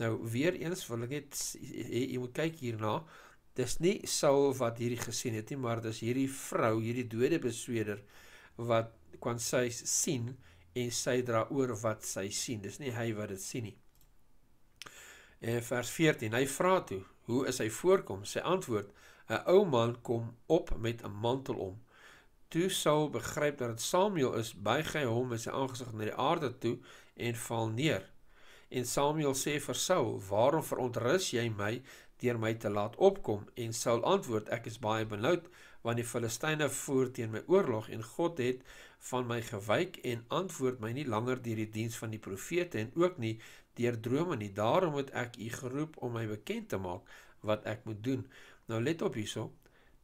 Nou weer eens wil ek net jy moet kyk hierna. Dis nie Saul wat hierdie gesien het nie, maar dis hierdie vrou, hierdie dode besweder wat kan sy sien en sy dra oor wat sy sien. Dis nie hy wat dit sien nie. En eh, vers 14. Hy vra toe, "Hoe is hy voorkom?" Sy antwoord, "’n Ou man kom op met 'n mantel om." Toe Saul begryp dat dit Samuel is, buig hy hom in sy aangesig na die aarde toe en val neer. En Samuel sê vir Saul: "Waarom verontrus jy my deur my te laat opkom?" En Saul antwoord: "Ek is baie benoud want die Filistyne voer teen my oorlog en God het van my gewyk en antwoord my nie langer deur die diens van die profete en ook nie deur drome nie. Daarom het ek u geroep om my bekend te maak wat ek moet doen." Nou let op hierso.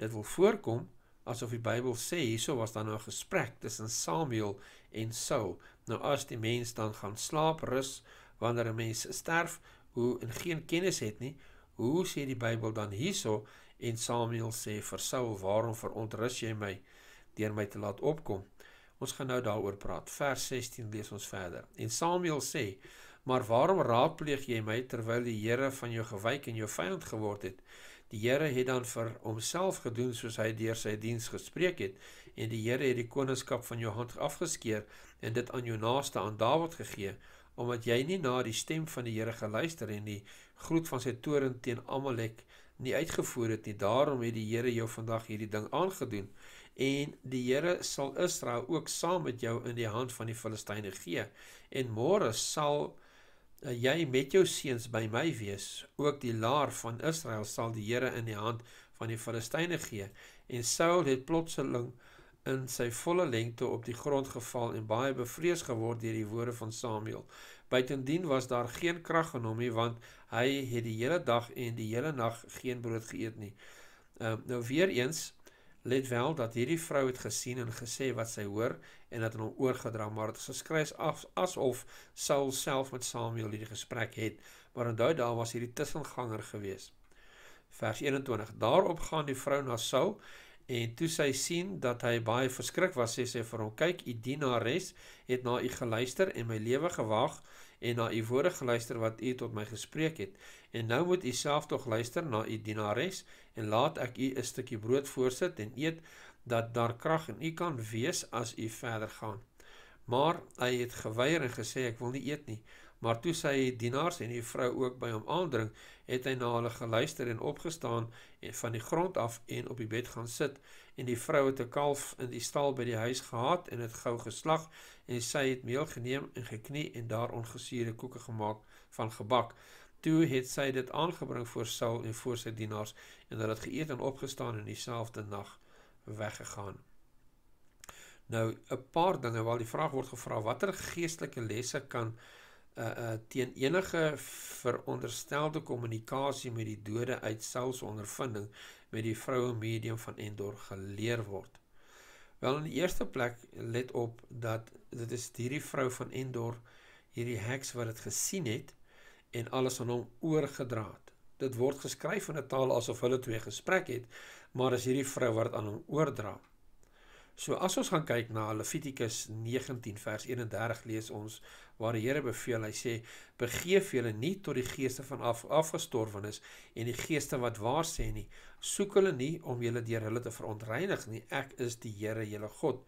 Dit wil voorkom Asof die Bybel sê hierso was daar nou 'n gesprek tussen Samuel en Saul. Nou as die mens dan gaan slaap, rus, wanneer 'n mens sterf hoe en geen kennis het nie, hoe sê die Bybel dan hierso en Samuel sê vir Saul, "Waarom verontrus jy my deur my te laat opkom?" Ons gaan nou daaroor praat. Vers 16 lees ons verder. En Samuel sê, "Maar waarom raadpleeg jy my terwyl die Here van jou gewyk en jou vyand geword het?" Die Here het dan vir homself gedoen soos hy deur sy diens gespreek het en die Here het die koningskap van jou hand afgeskeer en dit aan jou naaste aan Dawid gegee omdat jy nie na die stem van die Here geluister en die groet van sy toren teen Amalek nie uitgevoer het nie. Daarom het die Here jou vandag hierdie ding aangedoen en die Here sal Israel ook saam met jou in die hand van die Filistyne gee en môre sal eh, jy met jou seuns by my wees. Ook die laar van Israel sal die Here in die hand van die Filistyne gee. En Saul het plotseling in sy volle lengte op die grond geval en baie bevrees geword deur die woorde van Samuel. Buitendien was daar geen krag in hom nie want hy het die hele dag en die hele nag geen brood geëet nie. Um, nou weer eens let wel dat hierdie vrou het gesien en gesê wat sy hoor en dat hom oorgedra maar dit geskryf af asof Saul self met Samuel hierdie gesprek het, maar onthou daar was hierdie tussenganger gewees. Vers 21. Daarop gaan die vrou na Saul En toe sy sien dat hy baie verskrik was, sê sy vir hom: "Kyk, u dienares het na u geluister en my lewe gewaag en na u woorde geluister wat u tot my gespreek het. En nou moet u self tog luister na u dienares en laat ek u 'n stukkie brood voorsit en eet dat daar krag in u kan wees as u verder gaan." Maar hy het geweier en gesê: "Ek wil nie eet nie." Maar toe sy dienaars en die vrou ook by hom aandring, het hy na hulle geluister en opgestaan en van die grond af en op die bed gaan sit en die vrou het 'n kalf in die stal by die huis gehad en dit gou geslag en sy het meel geneem en geknie en daar ongesuurde koeke gemaak van gebak. Toe het sy dit aangebring voor Saul en voor sy dienaars en hulle het geëet en opgestaan en dieselfde nag weggegaan. Nou 'n paar dinge waar die vraag word gevra watter geestelike lesse kan uh, teen enige veronderstelde kommunikasie met die dode uit selfs ondervinding met die vroue medium van Endor geleer word. Wel in die eerste plek let op dat dit is hierdie vrou van Endor, hierdie heks wat dit gesien het en alles aan hom oorgedra het. Dit word geskryf in 'n taal asof hulle twee gesprek het, maar as hierdie vrou wat aan hom oordra. So as ons gaan kyk na Levitikus 19 vers 31 lees ons waar die Here beveel. Hy sê: "Begeef julle nie tot die geeste van af, afgestorwenes en die geeste wat waar sê nie. Soek hulle nie om julle deur hulle te verontreinig nie. Ek is die Here, julle God."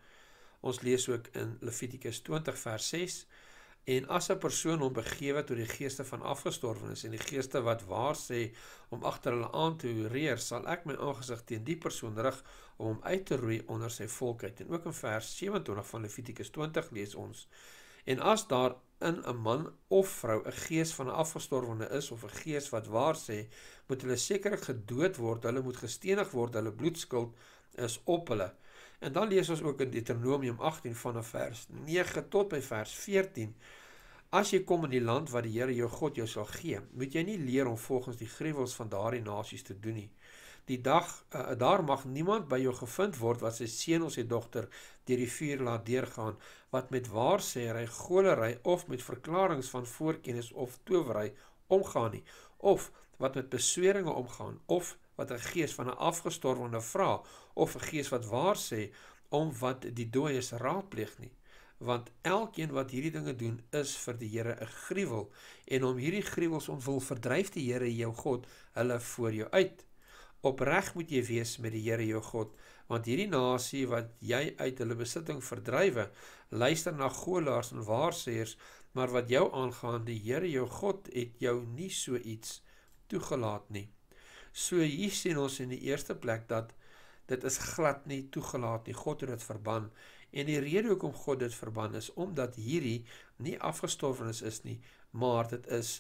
Ons lees ook in Levitikus 20 vers 6: "En as 'n persoon hom begeewe tot die geeste van afgestorwenes en die geeste wat waar sê om agter hulle aan te hureer, sal ek my aangesig teen die persoon rig om hom uit te roei onder sy volk uit." En ook in vers 27 van Levitikus 20 lees ons: En as daar in 'n man of vrou 'n gees van 'n afgestorwene is of 'n gees wat waar sê, moet hulle seker gedood word, hulle moet gestenig word, hulle bloedskuld is op hulle. En dan lees ons ook in Deuteronomium 18 vanaf vers 9 tot by vers 14. As jy kom in die land wat die Here jou God jou sal gee, moet jy nie leer om volgens die gruwels van daardie nasies te doen nie die dag uh, daar mag niemand by jou gevind word wat sy seun of sy dogter deur die vuur laat deurgaan wat met waar sê hy golery of met verklaringe van voorkennis of towery omgaan nie of wat met besweringe omgaan of wat 'n gees van 'n afgestorwene vra of 'n gees wat waar sê om wat die dooies raadpleeg nie want elkeen wat hierdie dinge doen is vir die Here 'n gruwel en om hierdie gruwels ontwil verdryf die Here jou God hulle voor jou uit opreg moet jy wees met die Here jou God, want hierdie nasie wat jy uit hulle besitting verdrywe, luister na goelaars en waarseers, maar wat jou aangaan, die Here jou God het jou nie so iets toegelaat nie. So hier sien ons in die eerste plek dat dit is glad nie toegelaat nie. God het dit verbân. En die rede hoekom God dit verbân is omdat hierdie nie afgestorwenes is nie, maar dit is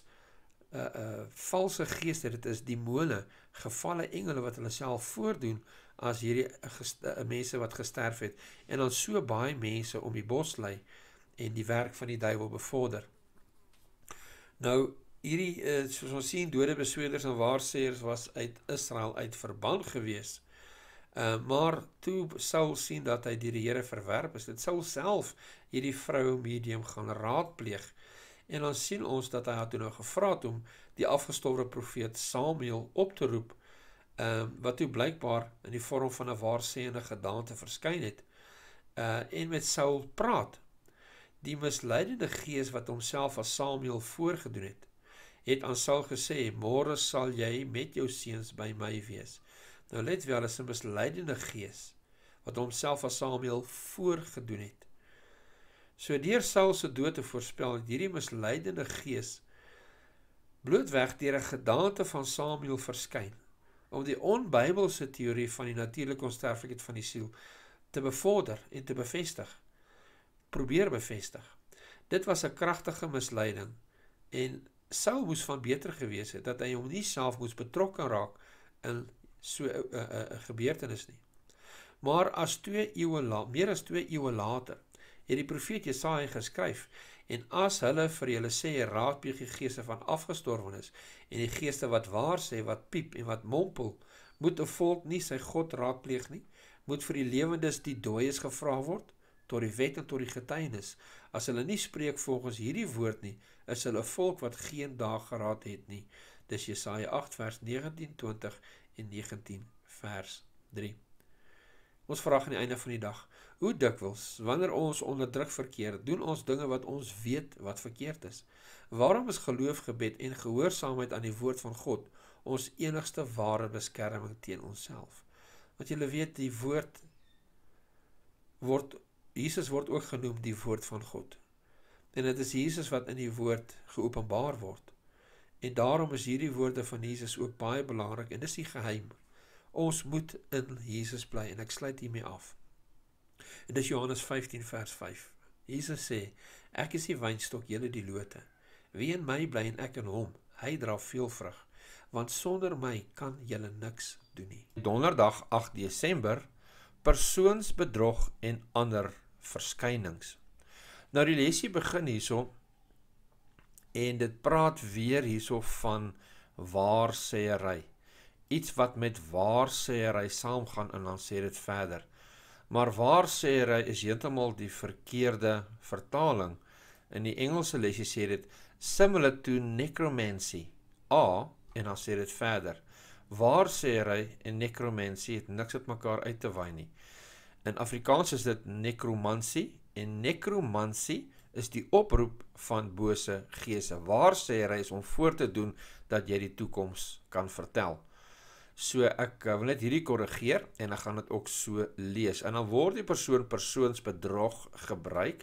uh, uh, valse geeste, dit is demone, gevalle engele wat hulle self voordoen as hierdie geste, uh, mense wat gesterf het en dan so baie mense om die bos lei en die werk van die duiwel bevorder. Nou hierdie uh, soos ons sien dode besweders en waarseers was uit Israel uit verban gewees. Uh, maar toe Saul sien dat hy deur die Here verwerp is, dit sou self hierdie vrou medium gaan raadpleeg En dan sien ons dat hy haar toe nou gevra het om die afgestorwe profeet Samuel op te roep, ehm uh, wat toe blykbaar in die vorm van 'n waarsynende gedagte verskyn het, uh en met Saul praat. Die misleidende gees wat homself as Samuel voorgedoen het, het aan Saul gesê: "Môre sal jy met jou seuns by my wees." Nou let wel, dit is 'n misleidende gees wat homself as Samuel voorgedoen het. So deur Saul se dood te voorspel het hierdie misleidende gees blootweg deur 'n gedagte van Samuel verskyn om die onbybelse teorie van die natuurlike onsterflikheid van die siel te bevorder en te bevestig. Probeer bevestig. Dit was 'n kragtige misleiding en Saul moes van beter gewees het dat hy hom nie self moes betrokke raak in so 'n uh, uh, uh, gebeurtenis nie. Maar as 2 eeue later, meer as 2 eeue later, het die profeet Jesaja geskryf en as hulle vir julle sê raadpleeg die geeste van afgestorwenes en die geeste wat waar sê wat piep en wat mompel moet 'n volk nie sy God raadpleeg nie moet vir die lewendes die dooies gevra word tot die wet en tot die getuienis as hulle nie spreek volgens hierdie woord nie is hulle 'n volk wat geen dag geraad het nie dis Jesaja 8 vers 19 20 en 19 vers 3 Ons vraag aan die einde van die dag, hoe dikwels wanneer ons onder druk verkeer, doen ons dinge wat ons weet wat verkeerd is? Waarom is geloof, gebed en gehoorsaamheid aan die woord van God ons enigste ware beskerming teen onsself? Want julle weet die woord word Jesus word ook genoem die woord van God. En dit is Jesus wat in die woord geopenbaar word. En daarom is hierdie woorde van Jesus ook baie belangrik en dis die geheim Ons moet in Jesus bly en ek sluit hiermee af. En dis Johannes 15 vers 5. Jesus sê: Ek is die wynstok, julle die lote. Wie in my bly en ek in hom, hy dra veel vrug, want sonder my kan julle niks doen nie. Donderdag 8 Desember persoonsbedrog en ander verskynings. Nou die lesie begin hierso en dit praat weer hierso van waarsêery iets wat met waar sê hy saamgaan en dan sê dit verder. Maar waar sê hy is heeltemal die verkeerde vertaling. In die Engelse lesie sê dit similar to necromancy. A en dan sê dit verder. Waar sê hy en necromancy het niks met mekaar uit te wy nie. In Afrikaans is dit necromancy en necromancy is die oproep van bose geese. Waar sê hy is om voor te doen dat jy die toekoms kan vertel. So ek eh, wil net hierdie korrigeer en ek gaan dit ook so lees. En dan word die persoon persoonsbedrog gebruik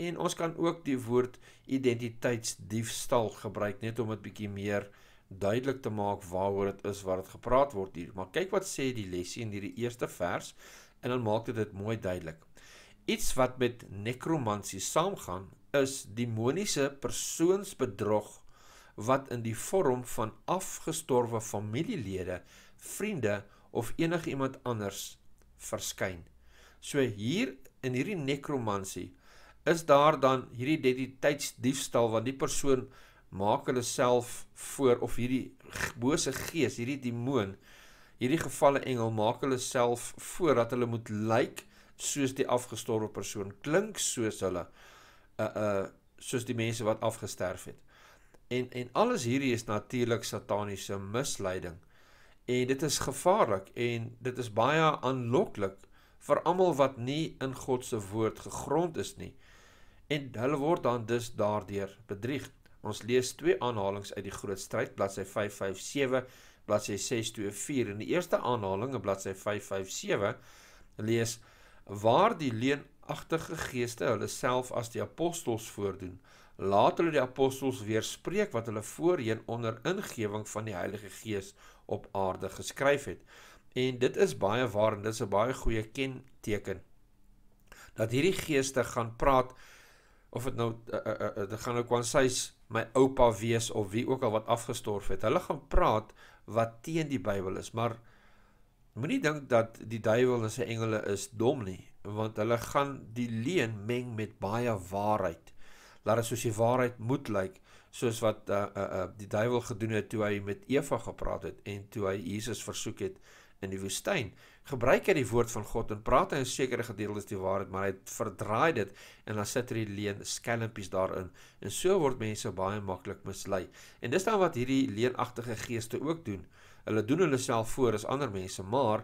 en ons kan ook die woord identiteitsdiefstal gebruik net om dit bietjie meer duidelik te maak waaroor dit is wat dit gepraat word hier. Maar kyk wat sê die lesie in hierdie eerste vers en dan maak dit dit mooi duidelik. Iets wat met nekromansie saamgaan is demoniese persoonsbedrog wat in die vorm van afgestorwe familielede vriende of enigiemand anders verskyn. So hier in hierdie nekromansie is daar dan hierdie identiteitsdiefstal want die persoon maak hulle self voor of hierdie bose gees, hierdie demoon, hierdie gevalle engel maak hulle self voor dat hulle moet lyk like soos die afgestorwe persoon, klink soos hulle uh uh soos die mense wat afgesterf het. En en alles hierdie is natuurlik sataniese misleiding en dit is gevaarlik en dit is baie aanloklik vir almal wat nie in God se woord gegrond is nie en hulle word dan dus daardeur bedrieg. Ons lees twee aanhalinge uit die Groot Stryd bladsy 557 bladsy 624 en die eerste aanhaling op bladsy 557 lees waar die leenagtige geeste hulle self as die apostels voordoen. Laat hulle die apostels weer spreek wat hulle voorheen onder ingewing van die Heilige Gees op aarde geskryf het. En dit is baie waar en dis 'n baie goeie kenteken dat hierdie geeste gaan praat of nou, eh, eh, eh, dit nou dit uh, uh, uh, gaan nou kwansies my oupa wees of wie ook al wat afgestorf het. Hulle gaan praat wat teen die Bybel is, maar moenie dink dat die duiwel en sy engele is dom nie, want hulle gaan die leuen meng met baie waarheid. Laat dit soos die waarheid moet lyk. Like, soos wat uh, uh, uh, die duiwel gedoen het toe hy met Eva gepraat het en toe hy Jesus versoek het in die woestyn. Gebruik hy die woord van God en praat hy 'n sekere gedeelte die waarheid, maar hy verdraai dit en dan sit hierdie leen skelmpies daarin. En so word mense baie maklik mislei. En dis dan wat hierdie leenagtige geeste ook doen. Hulle doen hulle self voor as ander mense, maar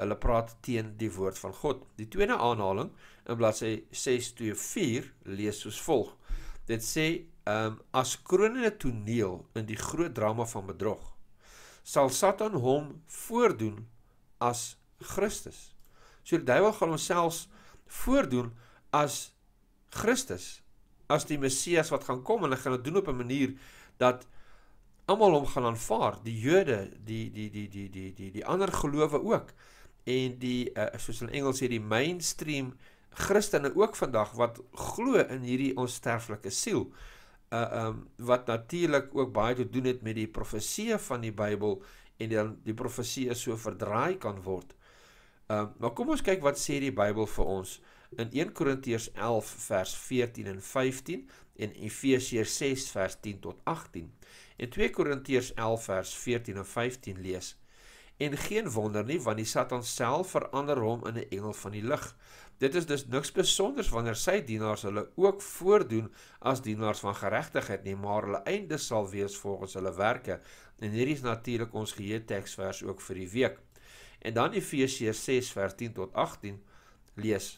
hulle praat teen die woord van God. Die tweede aanhaling in bladsy 624 lees soos volg: Dit sê, ehm um, as krone 'n toneel in die groot drama van bedrog, sal Satan hom voordoen as Christus. So die duiwel gaan homself voordoen as Christus, as die Messias wat gaan kom en hulle gaan dit doen op 'n manier dat almal hom gaan aanvaar, die Jode, die die die die die die die ander gelowe ook. En die uh, soos in Engels sê die mainstream Christene ook vandag wat glo in hierdie onsterflike siel. Uh um wat natuurlik ook baie te doen het met die profeseë van die Bybel en dan die, die profeseë so verdraai kan word. Um uh, maar kom ons kyk wat sê die Bybel vir ons in 1 Korintiërs 11 vers 14 en 15 en Efesiërs 6 vers 10 tot 18. En 2 Korintiërs 11 vers 14 en 15 lees. En geen wonder nie want die Satan self verander hom in 'n engel van die lig Dit is dus niks spesonders wanneer sy dienaars hulle ook voordoen as dienaars van geregtigheid nie, maar hulle einde sal wees volgens hulle werke. En hierdie is natuurlik ons geheue teksvers ook vir die week. En dan Efesiërs 6:10 tot 18 lees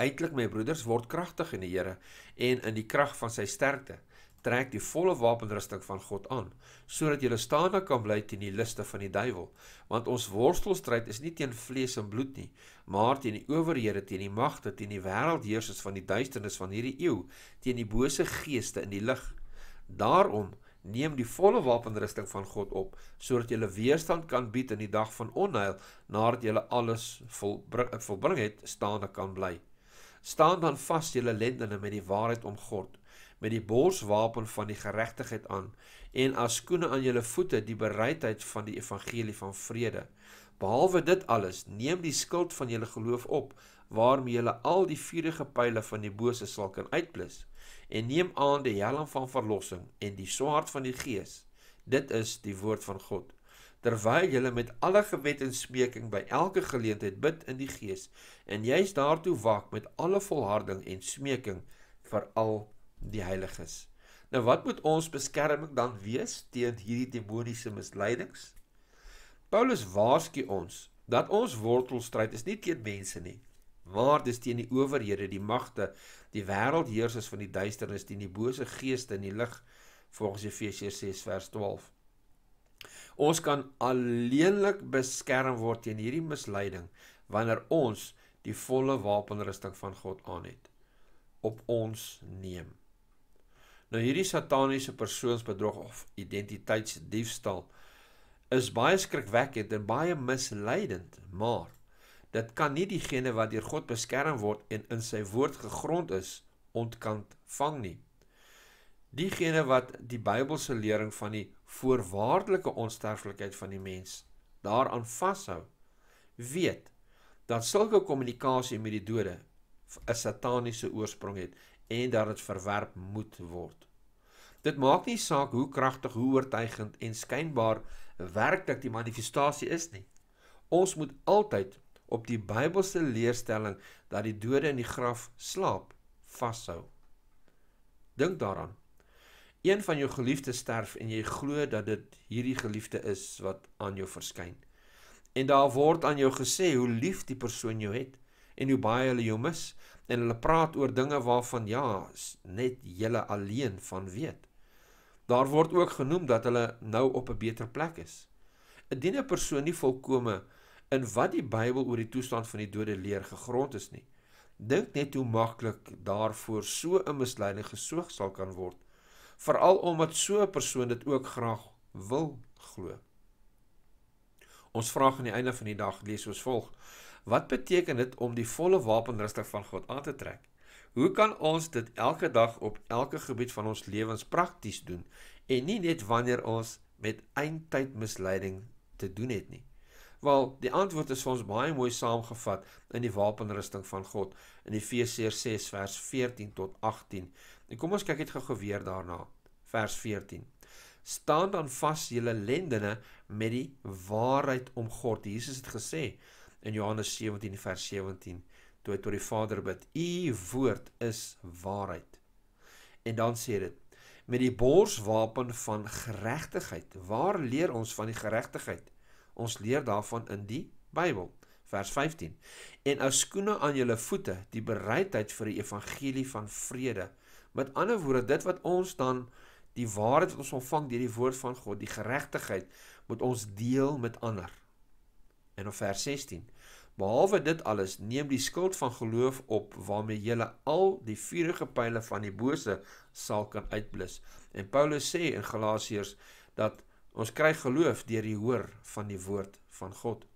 Eintlik my broeders word kragtig in die Here en in die krag van sy sterkte trek die volle wapenrusting van God aan sodat jy staande kan bly teen die liste van die duiwel want ons worstelstryd is nie teen vlees en bloed nie maar teen die owerhede teen die magte teen die wêreldheersers van die duisternis van hierdie eeu teen die bose geeste in die lig daarom neem die volle wapenrusting van God op sodat jy weerstand kan bied in die dag van onheil nadat jy alles volbring, volbring het staande kan bly Staan dan vas julle lendene met die waarheid om God, met die borswapen van die geregtigheid aan en as skoene aan julle voete die bereidheid van die evangelie van vrede. Behalwe dit alles, neem die skild van julle geloof op waarmee julle al die vuurige pile van die bose sal kan uitblus en neem aan die helm van verlossing en die swaard van die gees. Dit is die woord van God. Terwyl julle met alle gebed en smeking by elke geleentheid bid in die gees en jy's daartoe wak met alle volharding en smeking vir al die heiliges. Nou wat moet ons beskerming dan wees teen hierdie demoniese misleidings? Paulus waarsku ons dat ons wortelstryd is nie teen mense nie, maar dis teen die owerhede, die magte, die wêreldheersers van die duisternis, teen die bose geeste in die lig volgens Efesiërs 6 vers 12. Ons kan alleenlik beskerm word teen hierdie misleiding wanneer ons die volle wapenrusting van God aanhet op ons neem. Nou hierdie sataniese persoonsbedrog of identiteitsdiefstal is baie skrikwekkend en baie misleidend, maar dit kan nie diegene wat deur God beskerm word en in sy woord gegrond is, ontkant vang nie. Diegene wat die Bybelse lering van die voorwaardelike onsterflikheid van die mens daaraan vashou, weet dat sulke kommunikasie met die dode 'n sataniese oorsprong het en dat dit verwerp moet word. Dit maak nie saak hoe kragtig, hoe oortuigend en skynbaar werklik die manifestasie is nie. Ons moet altyd op die Bybelse leerstelling dat die dode in die graf slaap vashou. Dink daaraan. Een van jou geliefdes sterf en jy glo dat dit hierdie geliefde is wat aan jou verskyn. En daar word aan jou gesê hoe lief die persoon jou het en hoe baie hulle jou mis en hulle praat oor dinge waarvan ja, net julle alleen van weet. Daar word ook genoem dat hulle nou op 'n beter plek is. Indien 'n persoon nie volkome in wat die Bybel oor die toestand van die dode leer gegrond is nie, dink net hoe maklik daarvoor so 'n misleiding gesoog sal kan word, veral omdat so 'n persoon dit ook graag wil glo. Ons vraag aan die einde van die dag lees ons volg: Wat beteken dit om die volle wapenrusting van God aan te trek? Hoe kan ons dit elke dag op elke gebied van ons lewens prakties doen en nie net wanneer ons met eindtyd misleiding te doen het nie? Wel, die antwoord is vir ons baie mooi saamgevat in die wapenrusting van God in Efesiërs 6 vers 14 tot 18. En kom ons kyk net gou weer daarna. Vers 14. Staan dan vas julle lendene met die waarheid om God. Jesus het gesê, in Johannes 17 vers 17 toe hy tot die Vader bid: "U woord is waarheid." En dan sê dit: "Met die borswapen van geregtigheid." Waar leer ons van die geregtigheid? Ons leer daarvan in die Bybel vers 15 en as skoene aan julle voete die bereidheid vir die evangelie van vrede met ander woorde dit wat ons dan die waarheid wat ons ontvang deur die woord van God die geregtigheid moet ons deel met ander en op vers 16. Behalwe dit alles, neem die skild van geloof op waarmee jy al die vuurige pile van die bose sal kan uitblus. En Paulus sê in Galasiërs dat ons kry geloof deur die hoor van die woord van God.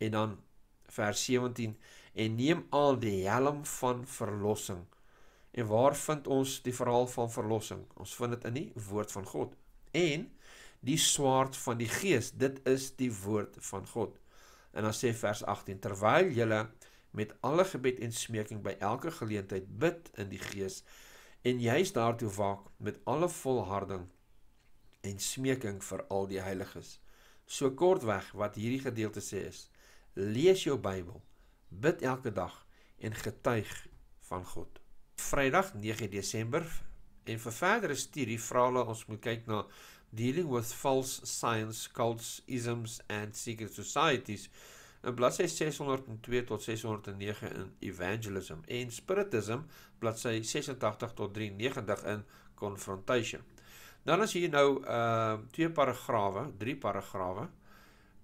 En dan vers 17 en neem al die helm van verlossing. En waar vind ons die verhaal van verlossing? Ons vind dit in die woord van God. En die swaard van die gees, dit is die woord van God. En dan sê vers 18: Terwyl julle met alle gebed en smeking by elke geleentheid bid in die Gees en juis daartoe waak met alle volharding en smeking vir al die heiliges. So kortweg wat hierdie gedeelte sê is: Lees jou Bybel, bid elke dag en getuig van God. Vrydag 9 Desember en vir verdere studie vra hulle ons moet kyk na dealing with false science, cults, isms and secret societies. In bladsy 602 tot 609 in Evangelism en Spiritism, bladsy 86 tot 93 in Confrontation. Dan as jy nou ehm uh, twee paragrawe, drie paragrawe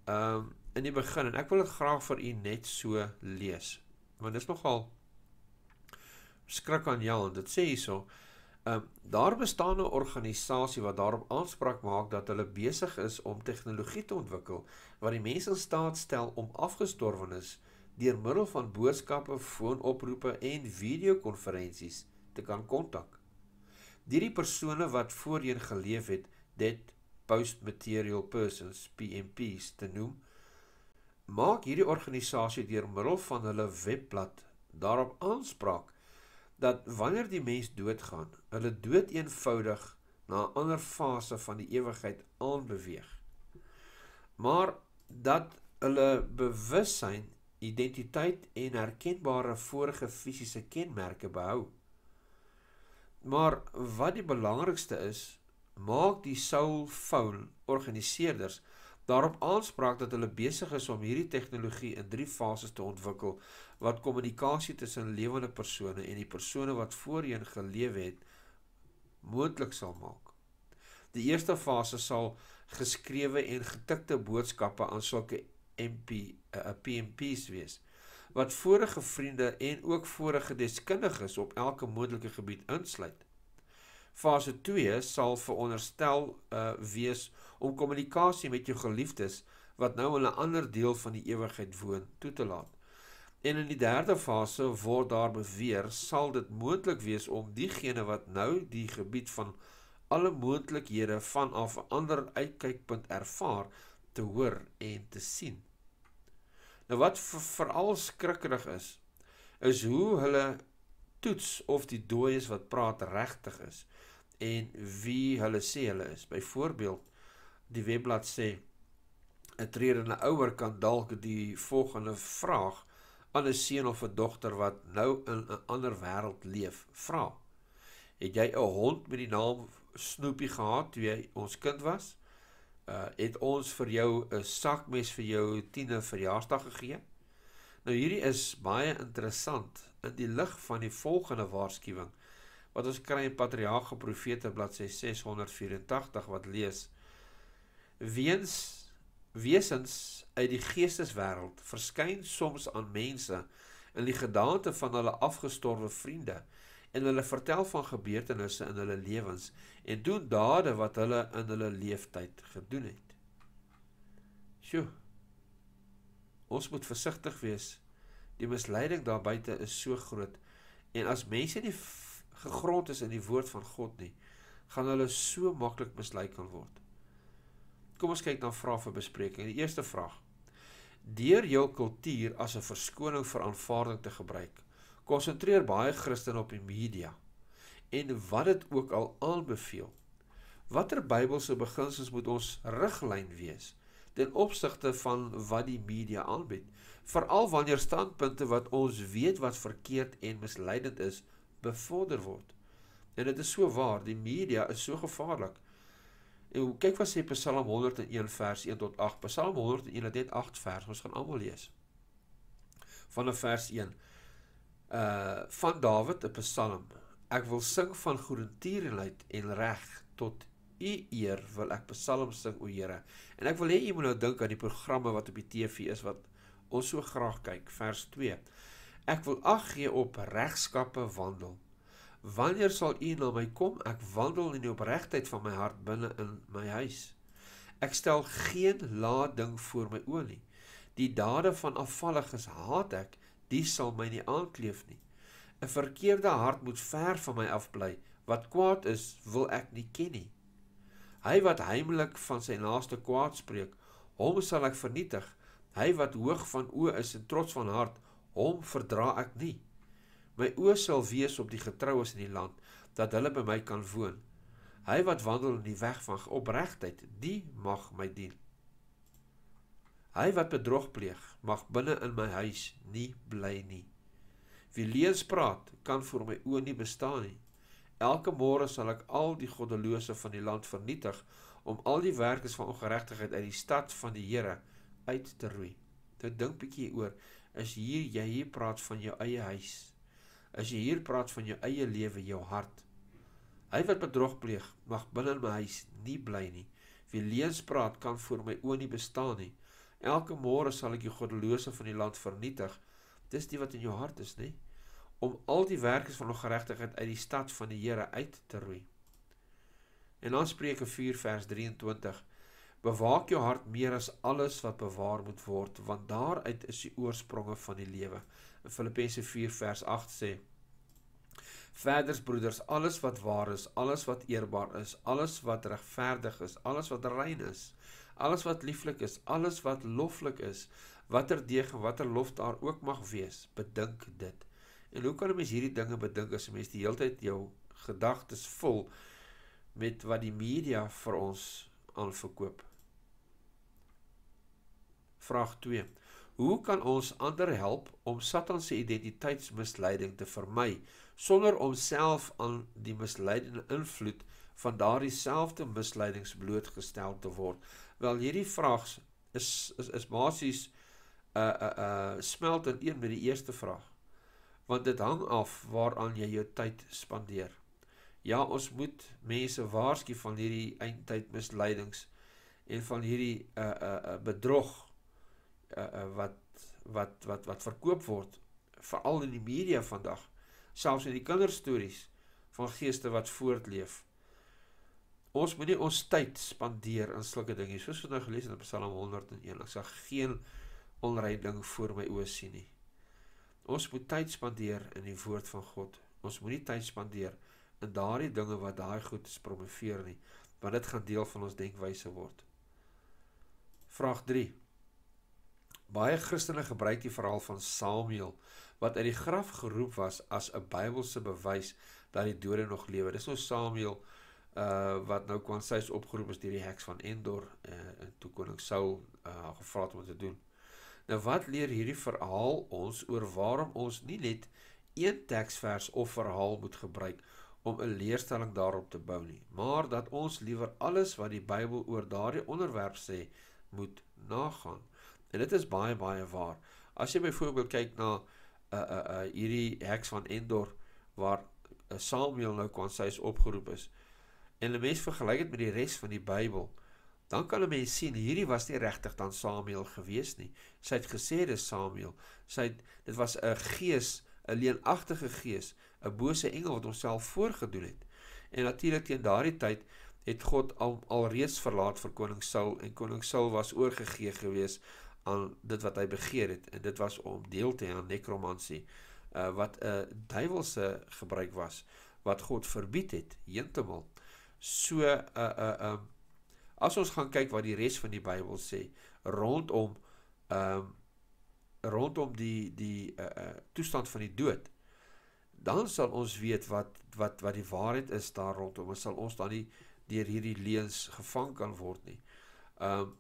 ehm uh, in die begin en ek wil dit graag vir u net so lees. Want dit is nogal skrik aan jou en dit sê hierso Ehm uh, daar bestaan 'n organisasie wat daarop aanspraak maak dat hulle besig is om tegnologie te ontwikkel wat die mense in staat stel om afgestorwenes deur middel van boodskappe, foonoproepe en videokonferensies te kan kontak. Hierdie persone wat voorheen geleef het, dit post-material persons PMPs te noem, maak hierdie organisasie deur middel van hulle webblad daarop aanspraak dat wanneer die mens doodgaan, hulle dood eenvoudig na 'n ander fase van die ewigheid aanbeweeg. Maar dat hulle bewussyn, identiteit en herkenbare vorige fisiese kenmerke behou. Maar wat die belangrikste is, maak die soul foul organiseerders daarop aanspraak dat hulle besig is om hierdie tegnologie in drie fases te ontwikkel wat kommunikasie tussen lewende persone en die persone wat voorheen geleef het moontlik sal maak. Die eerste fase sal geskrewe en getikte boodskappe aan sulke MP 'n eh, eh, PMPs wees wat vorige vriende en ook vorige deskundiges op elke moontlike gebied insluit. Fase 2 sal veronderstel uh, wees om kommunikasie met jou geliefdes wat nou in 'n ander deel van die ewigheid woon toe te laat. En in die derde fase word daar beweer sal dit moontlik wees om diegene wat nou die gebied van alle moontlikhede vanaf 'n ander uitkykpunt ervaar te hoor en te sien. Nou wat veral skrikkerig is, is hoe hulle toets of die dooies wat praat regtig is en wie hulle sê hulle is. Byvoorbeeld die webblad sê 'n tredende ouer kan dalk die volgende vraag aan 'n seun of 'n dogter wat nou in 'n ander wêreld leef vra. Het jy 'n hond met die naam Snoopy gehad toe jy ons kind was? Uh het ons vir jou 'n sakmes vir jou 10de verjaarsdag gegee? Nou hierdie is baie interessant in die lig van die volgende waarskuwing wat ons kry in Patriarge Profete bladsy 684 wat lees weens wesens uit die geesteswêreld verskyn soms aan mense in die gedagte van hulle afgestorwe vriende en hulle vertel van gebeurtenisse in hulle lewens en doen dade wat hulle in hulle leeftyd gedoen het. Sjoe. Ons moet versigtig wees. Die misleiding daar buite is so groot en as mense nie gegrond is in die woord van God nie, gaan hulle so maklik mislei kan word. Kom ons kyk na vrae vir bespreking. Die eerste vraag: Deur jou kultuur as 'n verskoning vir aanvaarding te gebruik, konsentreer baie Christene op die media en wat dit ook al aanbeveel. Watter Bybelse beginsels moet ons riglyn wees ten opsigte van wat die media aanbied, veral wanneer standpunte wat ons weet wat verkeerd en misleidend is, bevorder word. En dit is so waar, die media is so gevaarlik. En kyk wat sê Psalm 101 vers 1 tot 8. Psalm 101 het net 8 verse, ons gaan almal lees. Vanaf vers 1. Uh van Dawid 'n Psalm. Ek wil sing van goedertierheid en reg tot U eer wil ek Psalm sing o Here. En ek wil hê jy moet nou dink aan die programme wat op die TV is wat ons so graag kyk. Vers 2. Ek wil ag gee op regskappe wandel. Wanneer sal U na my kom? Ek wandel in die opregtheid van my hart binne in my huis. Ek stel geen laat ding voor my oë nie. Die dade van afvalliges haat ek, die sal my nie aankleef nie. 'n Verkeerde hart moet ver van my afbly. Wat kwaad is, wil ek nie ken nie. Hy wat heimlik van sy naaste kwaad spreek, hom sal ek vernietig. Hy wat hoog van oë is en trots van hart, hom verdra ek nie. My oë sal wees op die getroues in die land dat hulle by my kan woon. Hy wat wandel in die weg van opregtheid, die mag my dien. Hy wat bedrog pleeg, mag binne in my huis nie bly nie. Wie leuns praat, kan voor my oë nie bestaan nie. Elke môre sal ek al die goddelose van die land vernietig om al die werkers van ongeregtigheid uit die stad van die Here uit te roei. Dit dink bietjie oor is hier jy hier praat van jou eie huis. Is jy hier praat van jou eie lewe, jou hart. Hy wat bedrog pleeg, mag binne my huis nie bly nie. Wie leuns praat kan voor my oë nie bestaan nie. Elke môre sal ek die goddelose van die land vernietig. Dis die wat in jou hart is, nê? Nee? Om al die werkers van ongeregtigheid uit die stad van die Here uit te roei. En dan Spreuke 4 vers 23. Bewaak jou hart meer as alles wat bewaar moet word, want daaruit is die oorspronge van die lewe. In Filippense 4:8 sê: Verder, broeders, alles wat waar is, alles wat eerbaar is, alles wat regverdig is, alles wat rein is, alles wat lieflik is, alles wat loflik is, watter deeg en watter lof daar ook mag wees, bedink dit. En hoe kan 'n mens hierdie dinge bedink as 'n mens die hele tyd jou gedagtes vol met wat die media vir ons aan verkoop? Vraag 2. Hoe kan ons ander help om Satan se identiteitsmisleiding te vermy sonder om self aan die misleidende invloed van daardie selfde misleidings blootgestel te word? Wel, hierdie vraag is is is basies 'n uh, 'n uh, uh, smelt in een met die eerste vraag. Want dit hang af waaraan jy jou tyd spandeer. Ja, ons moet mense waarsku van hierdie eindtyd misleidings en van hierdie 'n uh, 'n uh, uh, bedrog uh, wat wat wat wat verkoop word veral in die media vandag selfs in die kinderstories van geeste wat voortleef ons moenie ons tyd spandeer aan sulke dinge soos wat nou gelees in Psalm 101 ek sal geen onreine ding voor my oë sien nie ons moet tyd spandeer in die woord van God ons moenie tyd spandeer in daardie dinge wat daai goed promoveer nie want dit gaan deel van ons denkwyse word vraag 3 Baie Christene gebruik die verhaal van Samuel wat uit die graf geroep was as 'n Bybelse bewys dat die dode nog lewe. Dis nou Samuel uh wat nou kon sy is opgeroep is deur die heks van Endor uh, en toe koning Saul uh eh, gevra het om te doen. Nou wat leer hierdie verhaal ons oor waarom ons nie net een teksvers of verhaal moet gebruik om 'n leerstelling daarop te bou nie, maar dat ons liewer alles wat die Bybel oor daardie onderwerp sê moet nagaan. En dit is baie baie waar. As jy byvoorbeeld kyk na uh uh, uh hierdie heks van Endor waar uh, Samuel nou kon sy is opgeroep is en die mens vergelyk dit met die res van die Bybel, dan kan 'n mens sien hierdie was nie regtig dan Samuel gewees nie. Sy het gesê dis Samuel. Sy het, dit was 'n gees, 'n leenagtige gees, 'n bose engel wat homself voorgedoen het. En natuurlik teen daardie tyd het God al alreeds verlaat vir koning Saul en koning Saul was oorgegee geweest al dit wat hy begeer het en dit was om deel te hê aan nekromansie uh, wat 'n uh, duiwelse gebruik was wat God verbied het heeltemal so 'n uh, 'n uh, um, as ons gaan kyk wat die res van die Bybel sê rondom um, rondom die die uh, uh, toestand van die dood dan sal ons weet wat wat wat die waarheid is daar rondom ons sal ons dan nie deur hierdie leuns gevang kan word nie um,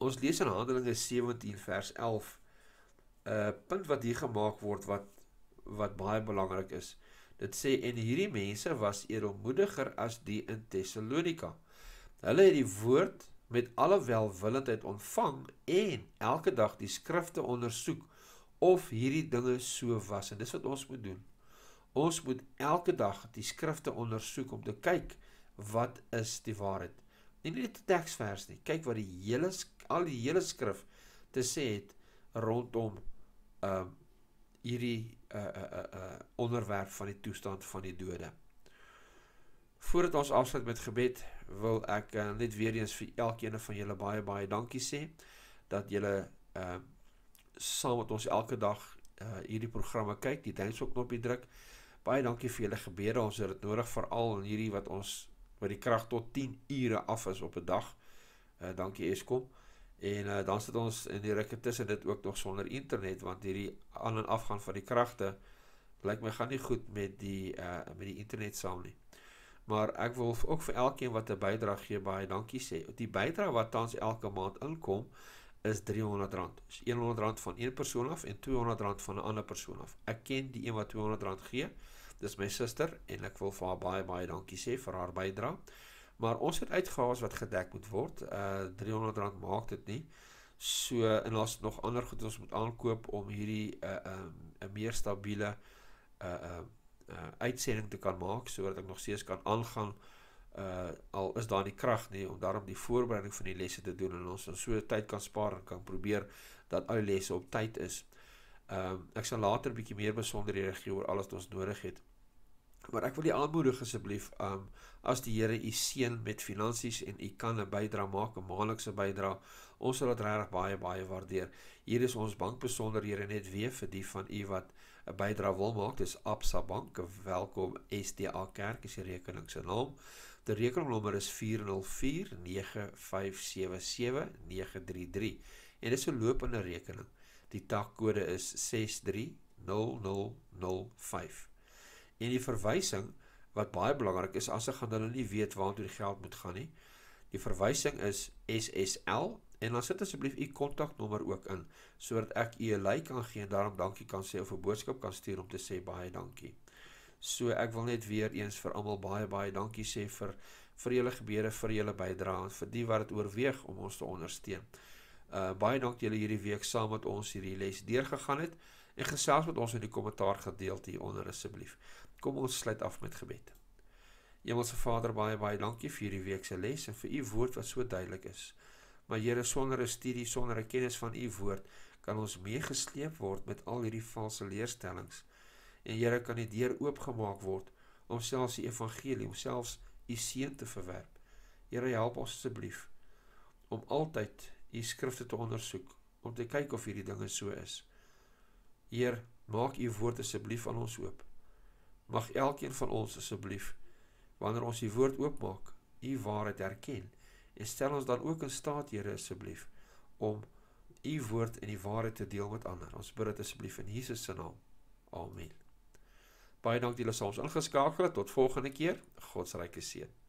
ons lees in Handelinge 17 vers 11 'n uh, punt wat hier gemaak word wat wat baie belangrik is. Dit sê en hierdie mense was edelmoediger as die in Tessalonika. Hulle het die woord met alle welwillendheid ontvang en elke dag die skrifte ondersoek of hierdie dinge so was en dis wat ons moet doen. Ons moet elke dag die skrifte ondersoek om te kyk wat is die waarheid. Nie net 'n teksvers nie. Kyk wat die hele al die hele skrif te sê het rondom ehm um, hierdie uh uh uh onderwerp van die toestand van die dode. Voordat ons afsluit met gebed, wil ek uh, net weer eens vir elkeen van julle baie baie dankie sê dat julle ehm uh, saam met ons elke dag uh hierdie programme kyk, die duimpie knoppie druk. Baie dankie vir julle gebede. Ons het dit nodig veral in hierdie wat ons waar die krag tot 10 ure af is op 'n dag. Uh dankie Eskom. En uh dan sit ons in die rukke tussen dit ook nog sonder internet want hierdie aan en afgaan van die kragte blyk my gaan nie goed met die uh met die internet saam nie. Maar ek wil ook vir elkeen wat 'n bydrae gee baie dankie sê. Die bydrae wat tans elke maand inkom is R300. Dis R100 van een persoon af en R200 van 'n ander persoon af. Ek ken die een wat R200 gee. Dis my suster en ek wil vir haar baie baie dankie sê vir haar bydrae. Maar ons het uitgawes wat gedek moet word. Uh eh, R300 maak dit nie. So en ons het nog ander goed ons moet aankoop om hierdie eh, ehm, 'n uh, 'n um, meer stabiele 'n uh, 'n uh, uh, uitsending te kan maak sodat ek nog seers kan aangaan. Uh al is daar nie krag nie om daarom die voorbereiding van die lesse te doen en ons dan so tyd kan spaar en kan probeer dat al die lesse op tyd is. Ehm um, ek sal later 'n bietjie meer besonderhede gee oor alles wat ons nodig het. Maar ek wil die aanmoedig asseblief, um as die Here u seën met finansies en u kan 'n bydra maak, 'n maandelikse bydra, ons sal dit regtig baie baie waardeer. Hier is ons bank besonderhede net weer vir die van u wat 'n bydra wil maak. Dis Absa Bank. Welkom SDA Kerk is die rekening se naam. Die rekeningnommer is 4049577933 en dit is 'n lopende rekening. Die takkode is 63005 en die verwysing wat baie belangrik is as ek gaan hulle nou nie weet waartoe die geld moet gaan nie. Die verwysing is SSL en laat sit asseblief u kontaknommer ook in sodat ek u 'n lyk kan gee en daarom dankie kan sê of 'n boodskap kan stuur om te sê baie dankie. So ek wil net weer eens vir almal baie baie dankie sê vir vir julle gebede, vir julle bydrae en vir die wat dit oorweeg om ons te ondersteun. Uh baie dankie julle hierdie week saam met ons hierdie les deurgegaan het en gesels met ons in die kommentaar gedeelte hieronder asseblief. Kom ons sluit af met gebed. Hemelse Vader, baie baie dankie vir hierdie week se les en vir u woord wat so duidelik is. Maar Here, sonder 'n studie, sonder 'n kennis van u woord, kan ons meegesleep word met al hierdie valse leerstellings. En Here, kan die deur oopgemaak word om selfs die evangelie, om selfs u seën te verwerp. Here, help ons asseblief om altyd u skrifte te ondersoek, om te kyk of hierdie dinge so is. Heer, maak u woord asseblief aan ons oop Mag elkeen van ons asseblief wanneer ons die woord oopmaak, u waarheid erken en stel ons dan ook in staat, Here, asseblief om u woord en die waarheid te deel met ander. Ons bid dit asseblief in Jesus se naam. Amen. Baie dankie dat julle soms ingeskakel het. Tot volgende keer. God se ryke seën.